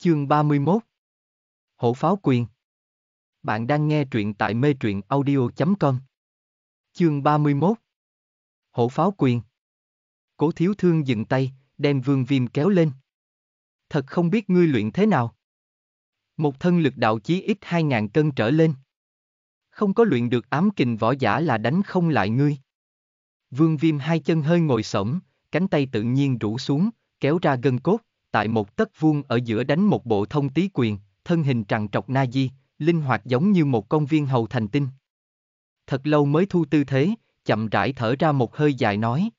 Chương 31 Hổ pháo quyền Bạn đang nghe truyện tại mê truyện audio.com Chương 31 Hổ pháo quyền Cố thiếu thương dừng tay, đem vương viêm kéo lên. Thật không biết ngươi luyện thế nào. Một thân lực đạo chí ít 2.000 cân trở lên. Không có luyện được ám kình võ giả là đánh không lại ngươi. Vương viêm hai chân hơi ngồi sổng, cánh tay tự nhiên rũ xuống, kéo ra gân cốt tại một tấc vuông ở giữa đánh một bộ thông tí quyền, thân hình trằn trọc na di, linh hoạt giống như một công viên hầu thành tinh. Thật lâu mới thu tư thế, chậm rãi thở ra một hơi dài nói.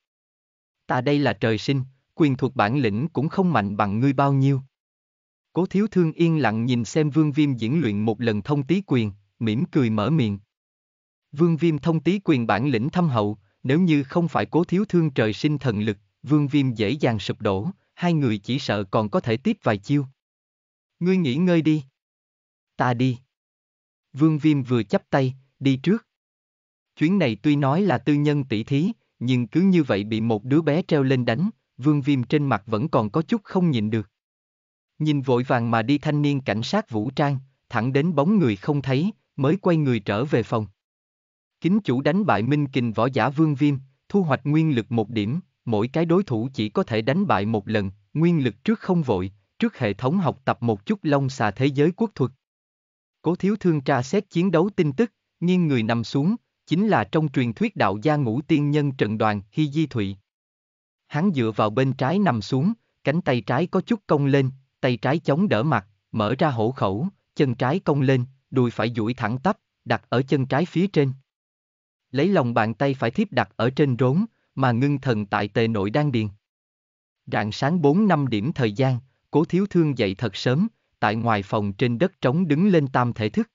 Ta đây là trời sinh, quyền thuộc bản lĩnh cũng không mạnh bằng ngươi bao nhiêu. Cố thiếu thương yên lặng nhìn xem vương viêm diễn luyện một lần thông tí quyền, mỉm cười mở miệng. Vương viêm thông tí quyền bản lĩnh thâm hậu, nếu như không phải cố thiếu thương trời sinh thần lực, vương viêm dễ dàng sụp đổ, hai người chỉ sợ còn có thể tiếp vài chiêu. Ngươi nghỉ ngơi đi. Ta đi. Vương Viêm vừa chắp tay, đi trước. Chuyến này tuy nói là tư nhân tỷ thí, nhưng cứ như vậy bị một đứa bé treo lên đánh, Vương Viêm trên mặt vẫn còn có chút không nhìn được. Nhìn vội vàng mà đi thanh niên cảnh sát vũ trang, thẳng đến bóng người không thấy, mới quay người trở về phòng. Kính chủ đánh bại Minh Kình võ giả Vương Viêm, thu hoạch nguyên lực một điểm, mỗi cái đối thủ chỉ có thể đánh bại một lần, nguyên lực trước không vội, trước hệ thống học tập một chút long xà thế giới quốc thuật. Cố thiếu thương tra xét chiến đấu tin tức, nghiêng người nằm xuống, chính là trong truyền thuyết đạo gia ngũ tiên nhân trận đoàn Hy Di Thụy. Hắn dựa vào bên trái nằm xuống, cánh tay trái có chút cong lên, tay trái chống đỡ mặt, mở ra hổ khẩu, chân trái cong lên, đùi phải duỗi thẳng tắp, đặt ở chân trái phía trên. Lấy lòng bàn tay phải thiếp đặt ở trên rốn, mà ngưng thần tại tề nội đang điền. Rạng sáng 4 năm điểm thời gian, cố thiếu thương dậy thật sớm, tại ngoài phòng trên đất trống đứng lên tam thể thức.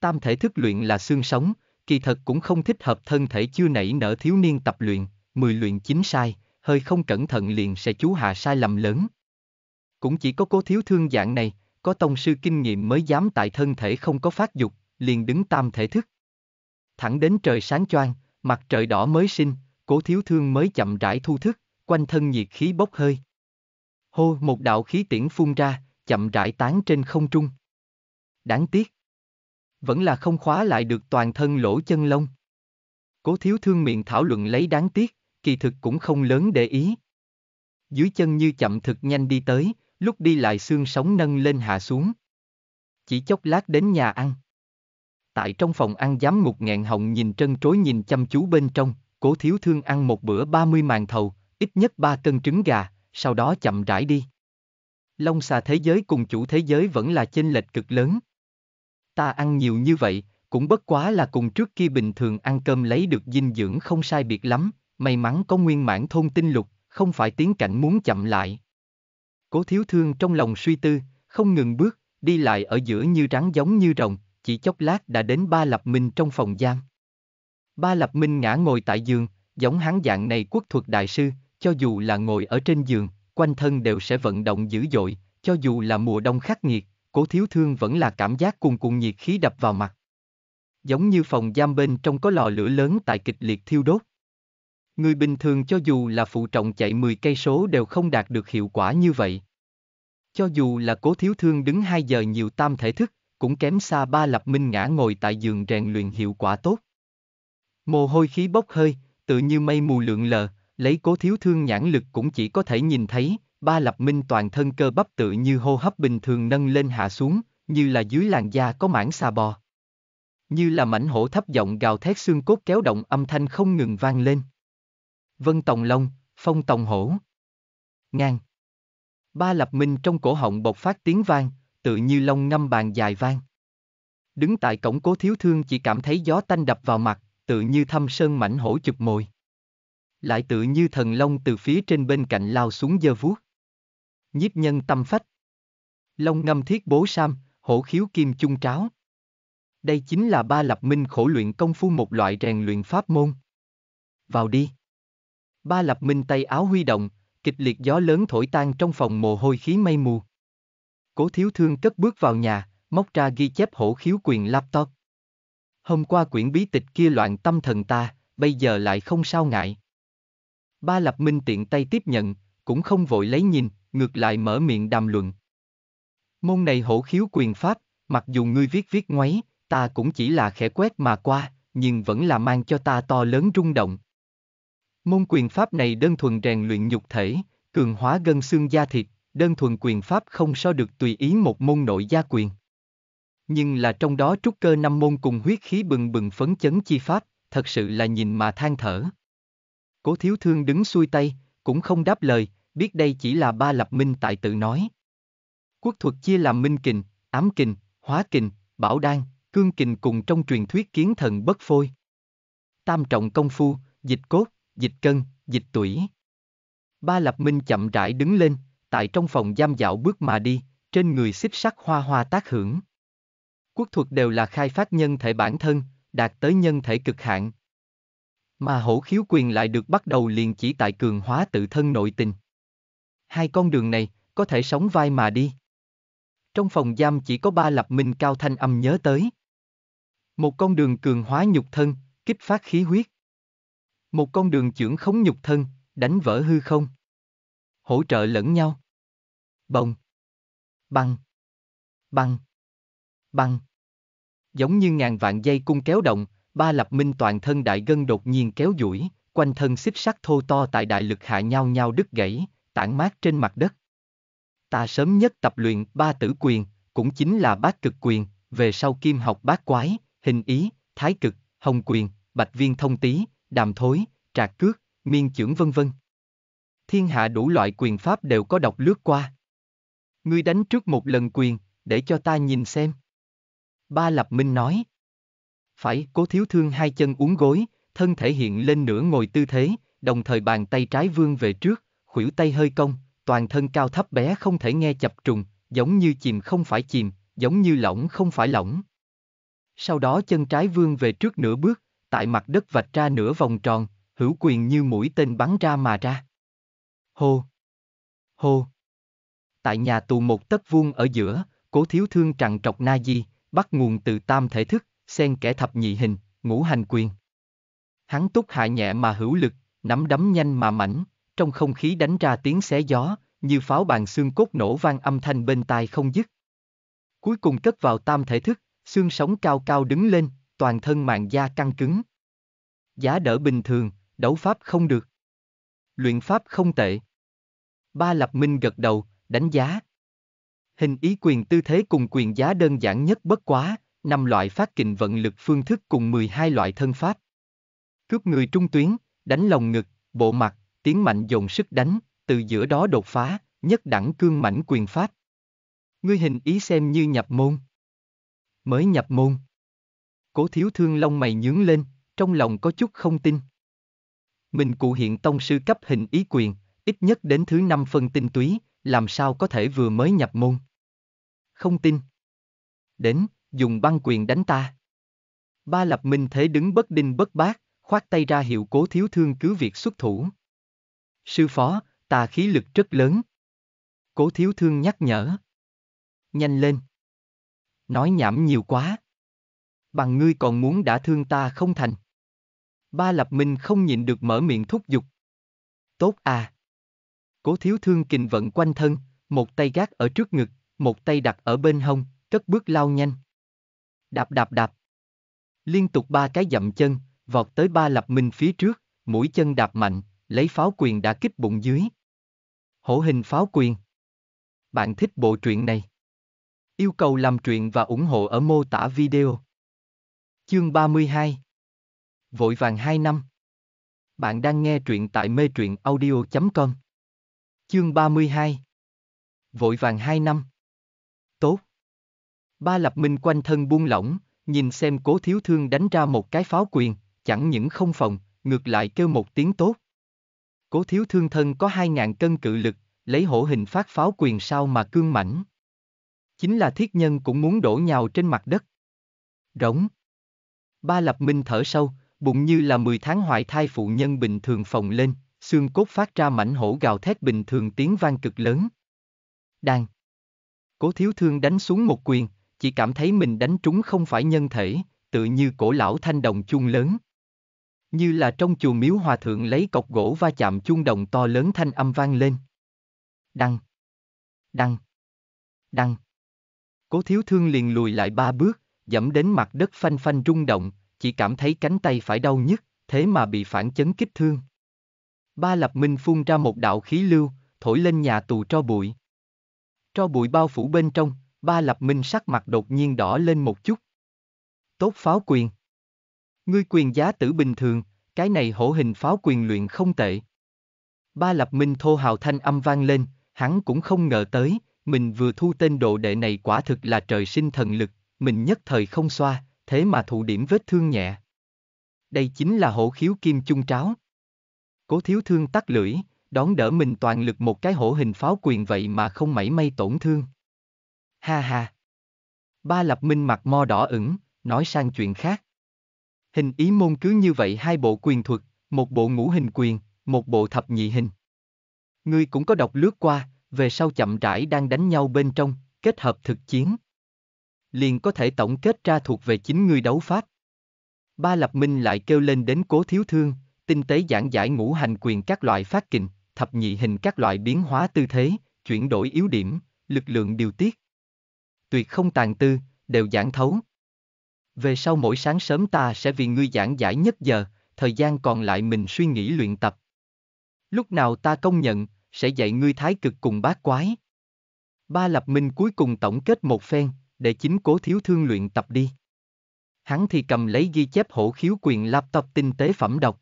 Tam thể thức luyện là xương sống, kỳ thật cũng không thích hợp thân thể chưa nảy nở thiếu niên tập luyện, mười luyện chính sai, hơi không cẩn thận liền sẽ chú hạ sai lầm lớn. Cũng chỉ có cố thiếu thương dạng này, có tông sư kinh nghiệm mới dám tại thân thể không có phát dục, liền đứng tam thể thức. Thẳng đến trời sáng choang, mặt trời đỏ mới sinh, cố thiếu thương mới chậm rãi thu thức, quanh thân nhiệt khí bốc hơi. Hô một đạo khí tiễn phun ra, chậm rãi tán trên không trung. Đáng tiếc. Vẫn là không khóa lại được toàn thân lỗ chân lông. Cố thiếu thương miệng thảo luận lấy đáng tiếc, kỳ thực cũng không lớn để ý. Dưới chân như chậm thực nhanh đi tới, lúc đi lại xương sống nâng lên hạ xuống. Chỉ chốc lát đến nhà ăn. Tại trong phòng ăn giám ngục nghẹn hồng nhìn trân trối nhìn chăm chú bên trong, Cố thiếu thương ăn một bữa 30 màn thầu, ít nhất 3 cân trứng gà, sau đó chậm rãi đi. Long xà thế giới cùng chủ thế giới vẫn là chênh lệch cực lớn. Ta ăn nhiều như vậy, cũng bất quá là cùng trước kia bình thường ăn cơm lấy được dinh dưỡng không sai biệt lắm, may mắn có nguyên mãn thôn tinh lục, không phải tiến cảnh muốn chậm lại. Cố thiếu thương trong lòng suy tư, không ngừng bước, đi lại ở giữa như rắn giống như rồng, chỉ chốc lát đã đến ba lập minh trong phòng giam. Ba Lập Minh ngã ngồi tại giường, giống hắn dạng này quốc thuật đại sư, cho dù là ngồi ở trên giường, quanh thân đều sẽ vận động dữ dội, cho dù là mùa đông khắc nghiệt, cố thiếu thương vẫn là cảm giác cùng cùng nhiệt khí đập vào mặt. Giống như phòng giam bên trong có lò lửa lớn tại kịch liệt thiêu đốt. Người bình thường cho dù là phụ trọng chạy 10 cây số đều không đạt được hiệu quả như vậy. Cho dù là cố thiếu thương đứng 2 giờ nhiều tam thể thức, cũng kém xa ba lập minh ngã ngồi tại giường rèn luyện hiệu quả tốt. Mồ hôi khí bốc hơi, tự như mây mù lượn lờ, lấy cố thiếu thương nhãn lực cũng chỉ có thể nhìn thấy, ba lập minh toàn thân cơ bắp tự như hô hấp bình thường nâng lên hạ xuống, như là dưới làn da có mảng xà bò. Như là mảnh hổ thấp giọng gào thét xương cốt kéo động âm thanh không ngừng vang lên. Vân Tòng Long, Phong Tòng Hổ. Ngang. Ba lập minh trong cổ họng bộc phát tiếng vang, tự như long ngâm bàn dài vang. Đứng tại cổng cố thiếu thương chỉ cảm thấy gió tanh đập vào mặt, tự như thăm sơn mảnh hổ chụp mồi. Lại tự như thần long từ phía trên bên cạnh lao xuống dơ vuốt. Nhiếp nhân tâm phách. Long ngâm thiết bố sam, hổ khiếu kim chung tráo. Đây chính là ba lập minh khổ luyện công phu một loại rèn luyện pháp môn. Vào đi. Ba lập minh tay áo huy động, kịch liệt gió lớn thổi tan trong phòng mồ hôi khí mây mù. Cố thiếu thương cất bước vào nhà, móc ra ghi chép hổ khiếu quyền laptop. Hôm qua quyển bí tịch kia loạn tâm thần ta, bây giờ lại không sao ngại. Ba Lập Minh tiện tay tiếp nhận, cũng không vội lấy nhìn, ngược lại mở miệng đàm luận. Môn này hổ khiếu quyền pháp, mặc dù ngươi viết viết ngoáy, ta cũng chỉ là khẽ quét mà qua, nhưng vẫn là mang cho ta to lớn rung động. Môn quyền pháp này đơn thuần rèn luyện nhục thể, cường hóa gân xương da thịt, đơn thuần quyền pháp không so được tùy ý một môn nội gia quyền. Nhưng là trong đó trúc cơ năm môn cùng huyết khí bừng bừng phấn chấn chi pháp, thật sự là nhìn mà than thở. Cố thiếu thương đứng xuôi tay, cũng không đáp lời, biết đây chỉ là ba lập minh tại tự nói. Quốc thuật chia làm minh kình, ám kình, hóa kình, bảo đan, cương kình cùng trong truyền thuyết kiến thần bất phôi. Tam trọng công phu, dịch cốt, dịch cân, dịch tủy. Ba lập minh chậm rãi đứng lên, tại trong phòng giam dạo bước mà đi, trên người xích sắc hoa hoa tác hưởng quốc thuật đều là khai phát nhân thể bản thân, đạt tới nhân thể cực hạn. Mà hổ khiếu quyền lại được bắt đầu liền chỉ tại cường hóa tự thân nội tình. Hai con đường này, có thể sống vai mà đi. Trong phòng giam chỉ có ba lập minh cao thanh âm nhớ tới. Một con đường cường hóa nhục thân, kích phát khí huyết. Một con đường trưởng khống nhục thân, đánh vỡ hư không. Hỗ trợ lẫn nhau. Bồng. Băng. Băng. Băng giống như ngàn vạn dây cung kéo động, ba lập minh toàn thân đại gân đột nhiên kéo duỗi, quanh thân xích sắt thô to tại đại lực hạ nhau nhau đứt gãy, tản mát trên mặt đất. Ta sớm nhất tập luyện ba tử quyền, cũng chính là bát cực quyền, về sau kim học bát quái, hình ý, thái cực, hồng quyền, bạch viên thông tý, đàm thối, trạc cước, miên chưởng vân vân. Thiên hạ đủ loại quyền pháp đều có đọc lướt qua. Ngươi đánh trước một lần quyền, để cho ta nhìn xem. Ba Lập Minh nói. Phải, cố thiếu thương hai chân uốn gối, thân thể hiện lên nửa ngồi tư thế, đồng thời bàn tay trái vươn về trước, khuỷu tay hơi cong, toàn thân cao thấp bé không thể nghe chập trùng, giống như chìm không phải chìm, giống như lỏng không phải lỏng. Sau đó chân trái vươn về trước nửa bước, tại mặt đất vạch ra nửa vòng tròn, hữu quyền như mũi tên bắn ra mà ra. Hô! Hô! Tại nhà tù một tấc vuông ở giữa, cố thiếu thương trằn trọc na di, bắt nguồn từ tam thể thức, xen kẻ thập nhị hình, ngũ hành quyền. Hắn túc hại nhẹ mà hữu lực, nắm đấm nhanh mà mảnh, trong không khí đánh ra tiếng xé gió, như pháo bàn xương cốt nổ vang âm thanh bên tai không dứt. Cuối cùng cất vào tam thể thức, xương sống cao cao đứng lên, toàn thân mạng da căng cứng. Giá đỡ bình thường, đấu pháp không được. Luyện pháp không tệ. Ba Lập Minh gật đầu, đánh giá, Hình ý quyền tư thế cùng quyền giá đơn giản nhất bất quá, năm loại phát kình vận lực phương thức cùng 12 loại thân pháp. Cướp người trung tuyến, đánh lồng ngực, bộ mặt, tiến mạnh dồn sức đánh, từ giữa đó đột phá, nhất đẳng cương mảnh quyền pháp. Ngươi hình ý xem như nhập môn. Mới nhập môn. Cố thiếu thương lông mày nhướng lên, trong lòng có chút không tin. Mình cụ hiện tông sư cấp hình ý quyền, ít nhất đến thứ năm phân tinh túy, làm sao có thể vừa mới nhập môn không tin. Đến, dùng băng quyền đánh ta. Ba lập minh thế đứng bất đinh bất bác khoát tay ra hiệu cố thiếu thương cứ việc xuất thủ. Sư phó, tà khí lực rất lớn. Cố thiếu thương nhắc nhở. Nhanh lên. Nói nhảm nhiều quá. Bằng ngươi còn muốn đã thương ta không thành. Ba lập minh không nhịn được mở miệng thúc giục. Tốt à. Cố thiếu thương kình vận quanh thân, một tay gác ở trước ngực, một tay đặt ở bên hông, cất bước lao nhanh. Đạp đạp đạp. Liên tục ba cái dậm chân, vọt tới ba lập minh phía trước, mũi chân đạp mạnh, lấy pháo quyền đã kích bụng dưới. Hổ hình pháo quyền. Bạn thích bộ truyện này? Yêu cầu làm truyện và ủng hộ ở mô tả video. Chương 32 Vội vàng 2 năm Bạn đang nghe truyện tại mê truyện audio.com Chương 32 Vội vàng 2 năm Ba lập minh quanh thân buông lỏng, nhìn xem cố thiếu thương đánh ra một cái pháo quyền, chẳng những không phòng, ngược lại kêu một tiếng tốt. Cố thiếu thương thân có hai ngàn cân cự lực, lấy hổ hình phát pháo quyền sao mà cương mảnh. Chính là thiết nhân cũng muốn đổ nhào trên mặt đất. Rỗng. Ba lập minh thở sâu, bụng như là 10 tháng hoại thai phụ nhân bình thường phồng lên, xương cốt phát ra mảnh hổ gào thét bình thường tiếng vang cực lớn. Đàn. Cố thiếu thương đánh xuống một quyền, chỉ cảm thấy mình đánh trúng không phải nhân thể, tự như cổ lão thanh đồng chuông lớn. Như là trong chùa miếu hòa thượng lấy cọc gỗ va chạm chuông đồng to lớn thanh âm vang lên. Đăng. Đăng. Đăng. Cố thiếu thương liền lùi lại ba bước, dẫm đến mặt đất phanh phanh rung động, chỉ cảm thấy cánh tay phải đau nhức, thế mà bị phản chấn kích thương. Ba lập minh phun ra một đạo khí lưu, thổi lên nhà tù cho bụi. cho bụi bao phủ bên trong, Ba lập minh sắc mặt đột nhiên đỏ lên một chút. Tốt pháo quyền. Ngươi quyền giá tử bình thường, cái này hổ hình pháo quyền luyện không tệ. Ba lập minh thô hào thanh âm vang lên, hắn cũng không ngờ tới, mình vừa thu tên độ đệ này quả thực là trời sinh thần lực, mình nhất thời không xoa, thế mà thụ điểm vết thương nhẹ. Đây chính là hổ khiếu kim chung tráo. Cố thiếu thương tắt lưỡi, đón đỡ mình toàn lực một cái hổ hình pháo quyền vậy mà không mảy may tổn thương. Ha ha. Ba lập minh mặt mo đỏ ửng, nói sang chuyện khác. Hình ý môn cứ như vậy hai bộ quyền thuật, một bộ ngũ hình quyền, một bộ thập nhị hình. Ngươi cũng có đọc lướt qua, về sau chậm rãi đang đánh nhau bên trong, kết hợp thực chiến. Liền có thể tổng kết ra thuộc về chính ngươi đấu pháp. Ba Lập Minh lại kêu lên đến cố thiếu thương, tinh tế giảng giải ngũ hành quyền các loại phát kình, thập nhị hình các loại biến hóa tư thế, chuyển đổi yếu điểm, lực lượng điều tiết tuyệt không tàn tư, đều giảng thấu. Về sau mỗi sáng sớm ta sẽ vì ngươi giảng giải nhất giờ, thời gian còn lại mình suy nghĩ luyện tập. Lúc nào ta công nhận, sẽ dạy ngươi thái cực cùng bát quái. Ba lập minh cuối cùng tổng kết một phen, để chính cố thiếu thương luyện tập đi. Hắn thì cầm lấy ghi chép hổ khiếu quyền laptop tinh tế phẩm đọc.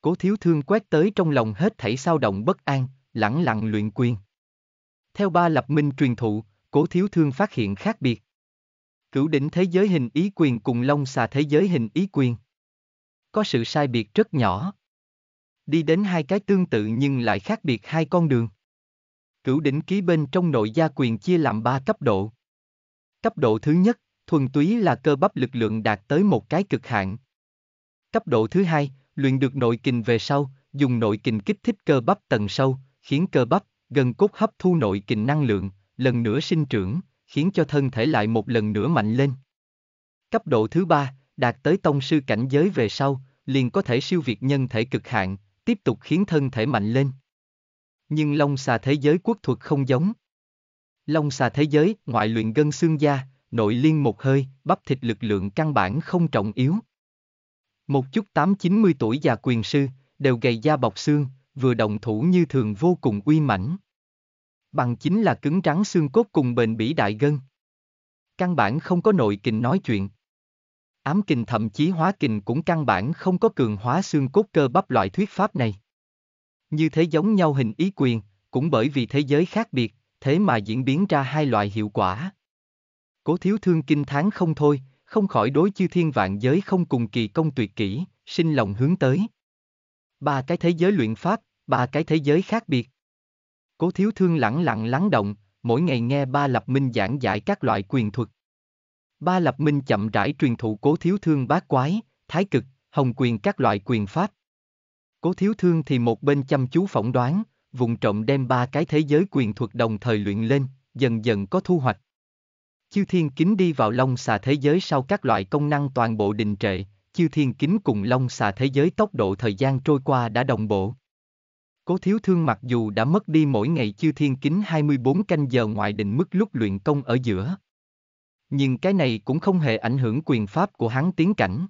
Cố thiếu thương quét tới trong lòng hết thảy sao động bất an, lẳng lặng luyện quyền. Theo ba lập minh truyền thụ, Cố Thiếu Thương phát hiện khác biệt. Cửu đỉnh thế giới hình ý quyền cùng Long xà thế giới hình ý quyền. Có sự sai biệt rất nhỏ. Đi đến hai cái tương tự nhưng lại khác biệt hai con đường. Cửu đỉnh ký bên trong nội gia quyền chia làm ba cấp độ. Cấp độ thứ nhất, thuần túy là cơ bắp lực lượng đạt tới một cái cực hạn. Cấp độ thứ hai, luyện được nội kình về sau, dùng nội kình kích thích cơ bắp tầng sâu, khiến cơ bắp, gần cốt hấp thu nội kình năng lượng, lần nữa sinh trưởng, khiến cho thân thể lại một lần nữa mạnh lên. Cấp độ thứ ba, đạt tới tông sư cảnh giới về sau, liền có thể siêu việt nhân thể cực hạn, tiếp tục khiến thân thể mạnh lên. Nhưng long xà thế giới quốc thuật không giống. Long xà thế giới, ngoại luyện gân xương da, nội liên một hơi, bắp thịt lực lượng căn bản không trọng yếu. Một chút tám chín mươi tuổi già quyền sư, đều gầy da bọc xương, vừa động thủ như thường vô cùng uy mãnh bằng chính là cứng trắng xương cốt cùng bền bỉ đại gân. Căn bản không có nội kình nói chuyện. Ám kình thậm chí hóa kình cũng căn bản không có cường hóa xương cốt cơ bắp loại thuyết pháp này. Như thế giống nhau hình ý quyền, cũng bởi vì thế giới khác biệt, thế mà diễn biến ra hai loại hiệu quả. Cố thiếu thương kinh tháng không thôi, không khỏi đối chư thiên vạn giới không cùng kỳ công tuyệt kỹ, sinh lòng hướng tới. Ba cái thế giới luyện pháp, ba cái thế giới khác biệt, Cố thiếu thương lẳng lặng lắng động, mỗi ngày nghe ba lập minh giảng giải các loại quyền thuật. Ba lập minh chậm rãi truyền thụ cố thiếu thương bát quái, thái cực, hồng quyền các loại quyền pháp. Cố thiếu thương thì một bên chăm chú phỏng đoán, vùng trộm đem ba cái thế giới quyền thuật đồng thời luyện lên, dần dần có thu hoạch. Chư thiên kính đi vào long xà thế giới sau các loại công năng toàn bộ đình trệ, chư thiên kính cùng long xà thế giới tốc độ thời gian trôi qua đã đồng bộ. Cố thiếu thương mặc dù đã mất đi mỗi ngày chư thiên kính 24 canh giờ ngoại định mức lúc luyện công ở giữa. Nhưng cái này cũng không hề ảnh hưởng quyền pháp của hắn tiến cảnh.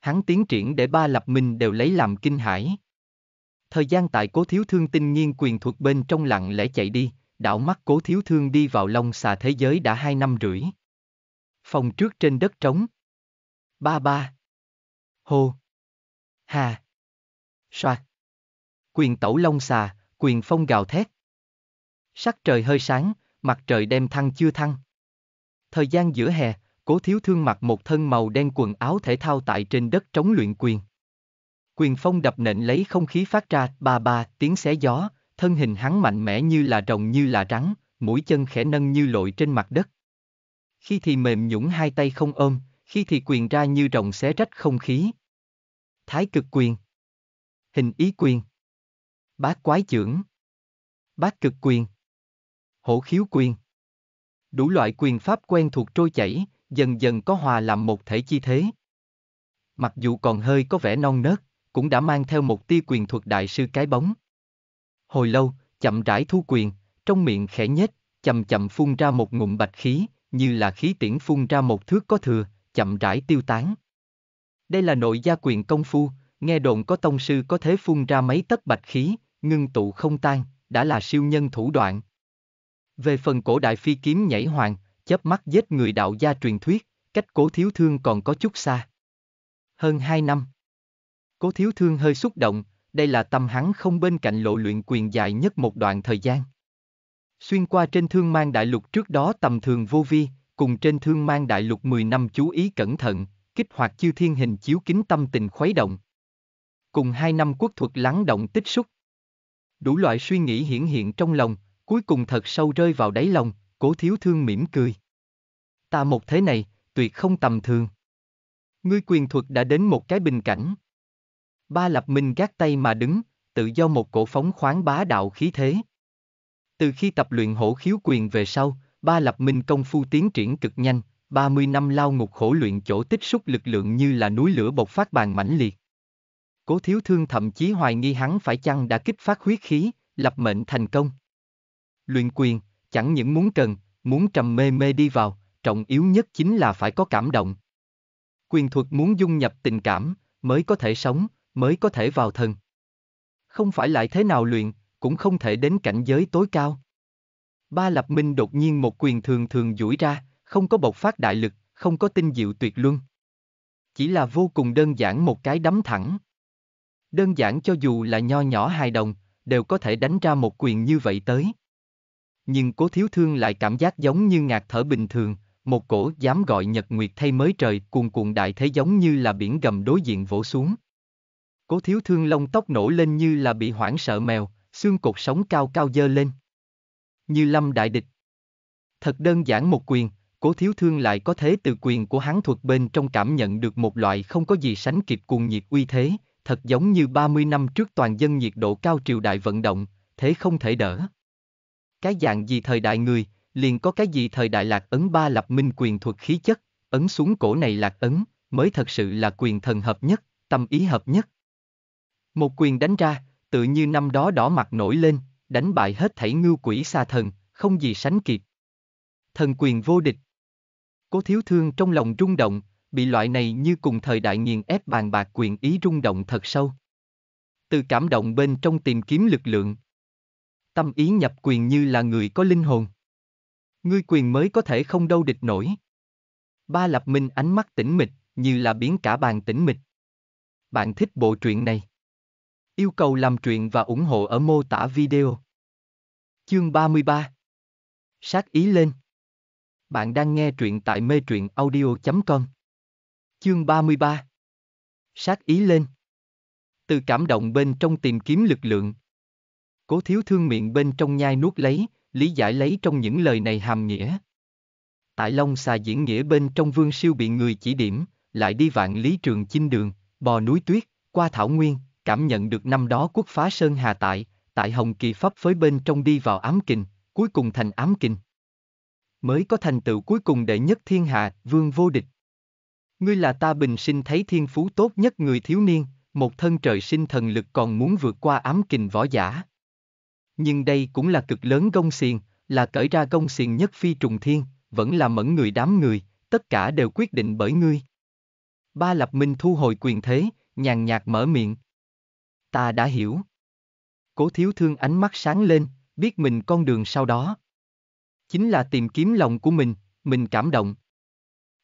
Hắn tiến triển để ba lập minh đều lấy làm kinh hãi. Thời gian tại cố thiếu thương tinh nhiên quyền thuật bên trong lặng lẽ chạy đi, đảo mắt cố thiếu thương đi vào long xà thế giới đã hai năm rưỡi. Phòng trước trên đất trống. Ba ba. Hồ. Hà. Soạt quyền tẩu long xà, quyền phong gào thét. Sắc trời hơi sáng, mặt trời đem thăng chưa thăng. Thời gian giữa hè, cố thiếu thương mặc một thân màu đen quần áo thể thao tại trên đất trống luyện quyền. Quyền phong đập nện lấy không khí phát ra ba ba tiếng xé gió, thân hình hắn mạnh mẽ như là rồng như là rắn, mũi chân khẽ nâng như lội trên mặt đất. Khi thì mềm nhũng hai tay không ôm, khi thì quyền ra như rồng xé rách không khí. Thái cực quyền Hình ý quyền Bát quái trưởng, Bát cực quyền. Hổ khiếu quyền. Đủ loại quyền pháp quen thuộc trôi chảy, dần dần có hòa làm một thể chi thế. Mặc dù còn hơi có vẻ non nớt, cũng đã mang theo một tia quyền thuật đại sư cái bóng. Hồi lâu, chậm rãi thu quyền, trong miệng khẽ nhếch, chậm chậm phun ra một ngụm bạch khí, như là khí tiễn phun ra một thước có thừa, chậm rãi tiêu tán. Đây là nội gia quyền công phu, nghe đồn có tông sư có thế phun ra mấy tấc bạch khí, ngưng tụ không tan, đã là siêu nhân thủ đoạn. Về phần cổ đại phi kiếm nhảy hoàng, chớp mắt giết người đạo gia truyền thuyết, cách cố thiếu thương còn có chút xa. Hơn hai năm. Cố thiếu thương hơi xúc động, đây là tâm hắn không bên cạnh lộ luyện quyền dài nhất một đoạn thời gian. Xuyên qua trên thương mang đại lục trước đó tầm thường vô vi, cùng trên thương mang đại lục 10 năm chú ý cẩn thận, kích hoạt chiêu thiên hình chiếu kính tâm tình khuấy động. Cùng hai năm quốc thuật lắng động tích xúc, đủ loại suy nghĩ hiển hiện trong lòng, cuối cùng thật sâu rơi vào đáy lòng, cố thiếu thương mỉm cười. Ta một thế này, tuyệt không tầm thường. Ngươi quyền thuật đã đến một cái bình cảnh. Ba lập minh gác tay mà đứng, tự do một cổ phóng khoáng bá đạo khí thế. Từ khi tập luyện hổ khiếu quyền về sau, ba lập minh công phu tiến triển cực nhanh, 30 năm lao ngục khổ luyện chỗ tích xúc lực lượng như là núi lửa bộc phát bàn mãnh liệt. Cố thiếu thương thậm chí hoài nghi hắn phải chăng đã kích phát huyết khí, lập mệnh thành công. Luyện quyền, chẳng những muốn cần, muốn trầm mê mê đi vào, trọng yếu nhất chính là phải có cảm động. Quyền thuật muốn dung nhập tình cảm, mới có thể sống, mới có thể vào thần. Không phải lại thế nào luyện, cũng không thể đến cảnh giới tối cao. Ba lập minh đột nhiên một quyền thường thường duỗi ra, không có bộc phát đại lực, không có tinh diệu tuyệt luân. Chỉ là vô cùng đơn giản một cái đấm thẳng đơn giản cho dù là nho nhỏ hai đồng, đều có thể đánh ra một quyền như vậy tới. Nhưng cố thiếu thương lại cảm giác giống như ngạt thở bình thường, một cổ dám gọi nhật nguyệt thay mới trời cuồn cuộn đại thế giống như là biển gầm đối diện vỗ xuống. Cố thiếu thương lông tóc nổ lên như là bị hoảng sợ mèo, xương cột sống cao cao dơ lên. Như lâm đại địch. Thật đơn giản một quyền, cố thiếu thương lại có thế từ quyền của hắn thuật bên trong cảm nhận được một loại không có gì sánh kịp cuồng nhiệt uy thế, thật giống như 30 năm trước toàn dân nhiệt độ cao triều đại vận động, thế không thể đỡ. Cái dạng gì thời đại người, liền có cái gì thời đại lạc ấn ba lập minh quyền thuật khí chất, ấn xuống cổ này lạc ấn, mới thật sự là quyền thần hợp nhất, tâm ý hợp nhất. Một quyền đánh ra, tự như năm đó đỏ mặt nổi lên, đánh bại hết thảy ngưu quỷ xa thần, không gì sánh kịp. Thần quyền vô địch. Cố thiếu thương trong lòng rung động, bị loại này như cùng thời đại nghiền ép bàn bạc quyền ý rung động thật sâu. Từ cảm động bên trong tìm kiếm lực lượng. Tâm ý nhập quyền như là người có linh hồn. Ngươi quyền mới có thể không đâu địch nổi. Ba lập minh ánh mắt tĩnh mịch, như là biến cả bàn tĩnh mịch. Bạn thích bộ truyện này? Yêu cầu làm truyện và ủng hộ ở mô tả video. Chương 33 Sát ý lên. Bạn đang nghe truyện tại mê truyện audio.com Chương 33 Sát ý lên Từ cảm động bên trong tìm kiếm lực lượng Cố thiếu thương miệng bên trong nhai nuốt lấy, lý giải lấy trong những lời này hàm nghĩa. Tại Long xà diễn nghĩa bên trong vương siêu bị người chỉ điểm, lại đi vạn lý trường chinh đường, bò núi tuyết, qua thảo nguyên, cảm nhận được năm đó quốc phá sơn hà tại, tại Hồng Kỳ Pháp phới bên trong đi vào ám kình, cuối cùng thành ám kình. Mới có thành tựu cuối cùng để nhất thiên hạ, vương vô địch Ngươi là ta bình sinh thấy thiên phú tốt nhất người thiếu niên, một thân trời sinh thần lực còn muốn vượt qua ám kình võ giả. Nhưng đây cũng là cực lớn gông xiền, là cởi ra gông xiền nhất phi trùng thiên, vẫn là mẫn người đám người, tất cả đều quyết định bởi ngươi. Ba Lập Minh thu hồi quyền thế, nhàn nhạt mở miệng. Ta đã hiểu. Cố thiếu thương ánh mắt sáng lên, biết mình con đường sau đó. Chính là tìm kiếm lòng của mình, mình cảm động,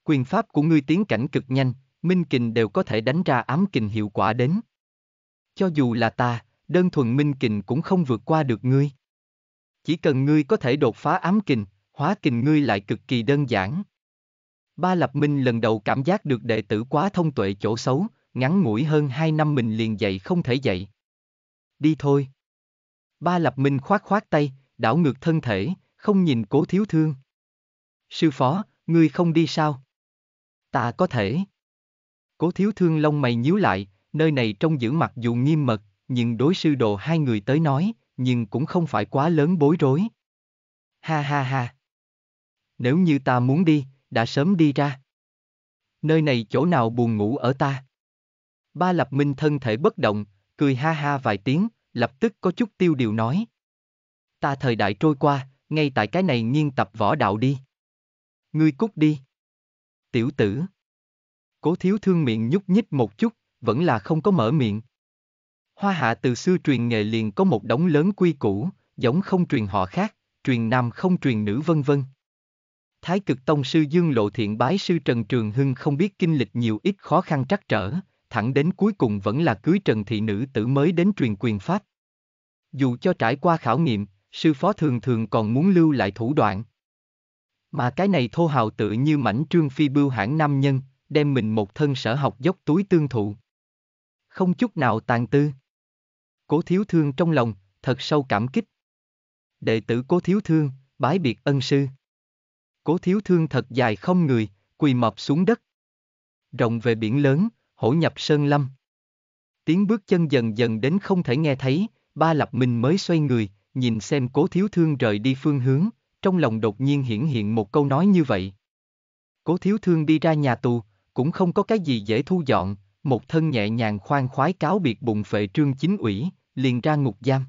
Quyền pháp của ngươi tiến cảnh cực nhanh, minh kình đều có thể đánh ra ám kình hiệu quả đến. Cho dù là ta, đơn thuần minh kình cũng không vượt qua được ngươi. Chỉ cần ngươi có thể đột phá ám kình, hóa kình ngươi lại cực kỳ đơn giản. Ba Lập Minh lần đầu cảm giác được đệ tử quá thông tuệ chỗ xấu, ngắn ngủi hơn hai năm mình liền dậy không thể dậy. Đi thôi. Ba Lập Minh khoát khoát tay, đảo ngược thân thể, không nhìn cố thiếu thương. Sư phó, ngươi không đi sao? ta có thể. Cố thiếu thương lông mày nhíu lại, nơi này trong giữ mặt dù nghiêm mật, nhưng đối sư đồ hai người tới nói, nhưng cũng không phải quá lớn bối rối. Ha ha ha. Nếu như ta muốn đi, đã sớm đi ra. Nơi này chỗ nào buồn ngủ ở ta? Ba lập minh thân thể bất động, cười ha ha vài tiếng, lập tức có chút tiêu điều nói. Ta thời đại trôi qua, ngay tại cái này nghiên tập võ đạo đi. Ngươi cút đi tiểu tử. Cố thiếu thương miệng nhúc nhích một chút, vẫn là không có mở miệng. Hoa hạ từ xưa truyền nghề liền có một đống lớn quy củ, giống không truyền họ khác, truyền nam không truyền nữ vân vân. Thái cực tông sư Dương Lộ Thiện bái sư Trần Trường Hưng không biết kinh lịch nhiều ít khó khăn trắc trở, thẳng đến cuối cùng vẫn là cưới Trần Thị Nữ tử mới đến truyền quyền pháp. Dù cho trải qua khảo nghiệm, sư phó thường thường còn muốn lưu lại thủ đoạn. Mà cái này thô hào tự như mảnh trương phi bưu hãng nam nhân, đem mình một thân sở học dốc túi tương thụ. Không chút nào tàn tư. Cố thiếu thương trong lòng, thật sâu cảm kích. Đệ tử cố thiếu thương, bái biệt ân sư. Cố thiếu thương thật dài không người, quỳ mập xuống đất. Rộng về biển lớn, hổ nhập sơn lâm. Tiếng bước chân dần dần đến không thể nghe thấy, ba lập mình mới xoay người, nhìn xem cố thiếu thương rời đi phương hướng, trong lòng đột nhiên hiển hiện một câu nói như vậy. Cố thiếu thương đi ra nhà tù, cũng không có cái gì dễ thu dọn, một thân nhẹ nhàng khoan khoái cáo biệt bụng phệ trương chính ủy, liền ra ngục giam.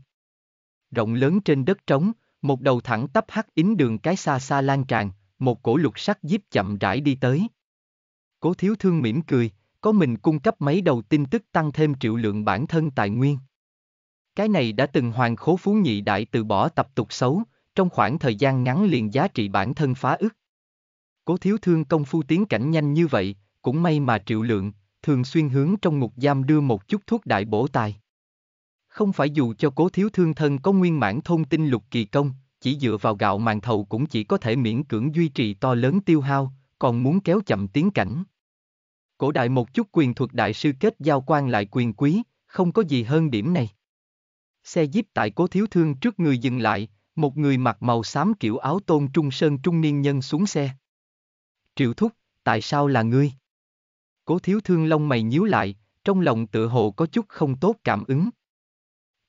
Rộng lớn trên đất trống, một đầu thẳng tắp hắc ín đường cái xa xa lan tràn, một cổ lục sắc díp chậm rãi đi tới. Cố thiếu thương mỉm cười, có mình cung cấp mấy đầu tin tức tăng thêm triệu lượng bản thân tài nguyên. Cái này đã từng hoàng khố phú nhị đại từ bỏ tập tục xấu, trong khoảng thời gian ngắn liền giá trị bản thân phá ức. Cố thiếu thương công phu tiến cảnh nhanh như vậy, cũng may mà triệu lượng, thường xuyên hướng trong ngục giam đưa một chút thuốc đại bổ tài. Không phải dù cho cố thiếu thương thân có nguyên mãn thông tin lục kỳ công, chỉ dựa vào gạo màn thầu cũng chỉ có thể miễn cưỡng duy trì to lớn tiêu hao, còn muốn kéo chậm tiến cảnh. Cổ đại một chút quyền thuật đại sư kết giao quan lại quyền quý, không có gì hơn điểm này. Xe jeep tại cố thiếu thương trước người dừng lại, một người mặc màu xám kiểu áo tôn trung sơn trung niên nhân xuống xe. Triệu thúc, tại sao là ngươi? Cố thiếu thương lông mày nhíu lại, trong lòng tự hồ có chút không tốt cảm ứng.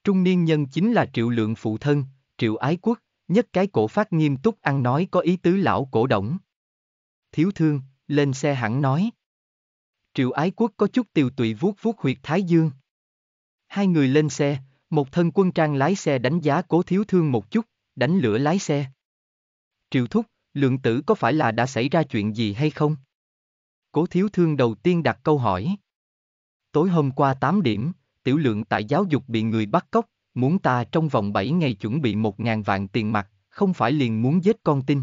Trung niên nhân chính là triệu lượng phụ thân, triệu ái quốc, nhất cái cổ phát nghiêm túc ăn nói có ý tứ lão cổ động. Thiếu thương, lên xe hẳn nói. Triệu ái quốc có chút tiêu tụy vuốt vuốt huyệt thái dương. Hai người lên xe, một thân quân trang lái xe đánh giá cố thiếu thương một chút, đánh lửa lái xe. Triệu thúc, lượng tử có phải là đã xảy ra chuyện gì hay không? Cố thiếu thương đầu tiên đặt câu hỏi. Tối hôm qua 8 điểm, tiểu lượng tại giáo dục bị người bắt cóc, muốn ta trong vòng 7 ngày chuẩn bị 1.000 vạn tiền mặt, không phải liền muốn giết con tin.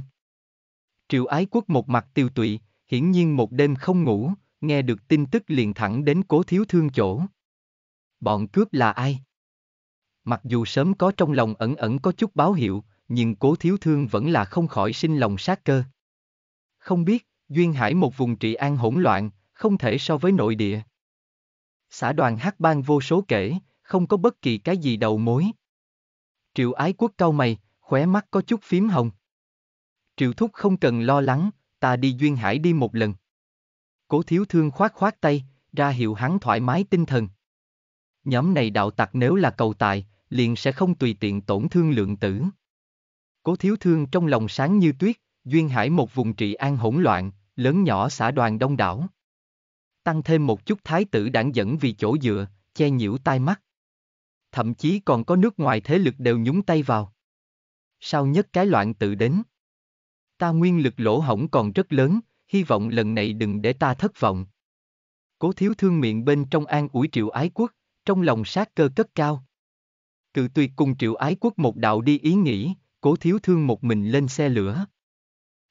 Triệu ái quốc một mặt tiêu tụy, hiển nhiên một đêm không ngủ, nghe được tin tức liền thẳng đến cố thiếu thương chỗ. Bọn cướp là ai? Mặc dù sớm có trong lòng ẩn ẩn có chút báo hiệu, nhưng cố thiếu thương vẫn là không khỏi sinh lòng sát cơ. Không biết, Duyên Hải một vùng trị an hỗn loạn, không thể so với nội địa. Xã đoàn hát bang vô số kể, không có bất kỳ cái gì đầu mối. Triệu ái quốc cao mày, khóe mắt có chút phím hồng. Triệu thúc không cần lo lắng, ta đi Duyên Hải đi một lần. Cố thiếu thương khoát khoát tay, ra hiệu hắn thoải mái tinh thần. Nhóm này đạo tặc nếu là cầu tài, liền sẽ không tùy tiện tổn thương lượng tử. Cố thiếu thương trong lòng sáng như tuyết, duyên hải một vùng trị an hỗn loạn, lớn nhỏ xã đoàn đông đảo. Tăng thêm một chút thái tử đảng dẫn vì chỗ dựa, che nhiễu tai mắt. Thậm chí còn có nước ngoài thế lực đều nhúng tay vào. Sau nhất cái loạn tự đến. Ta nguyên lực lỗ hổng còn rất lớn, hy vọng lần này đừng để ta thất vọng. Cố thiếu thương miệng bên trong an ủi triệu ái quốc, trong lòng sát cơ cất cao, Cự tuyệt cùng triệu ái quốc một đạo đi ý nghĩ, cố thiếu thương một mình lên xe lửa.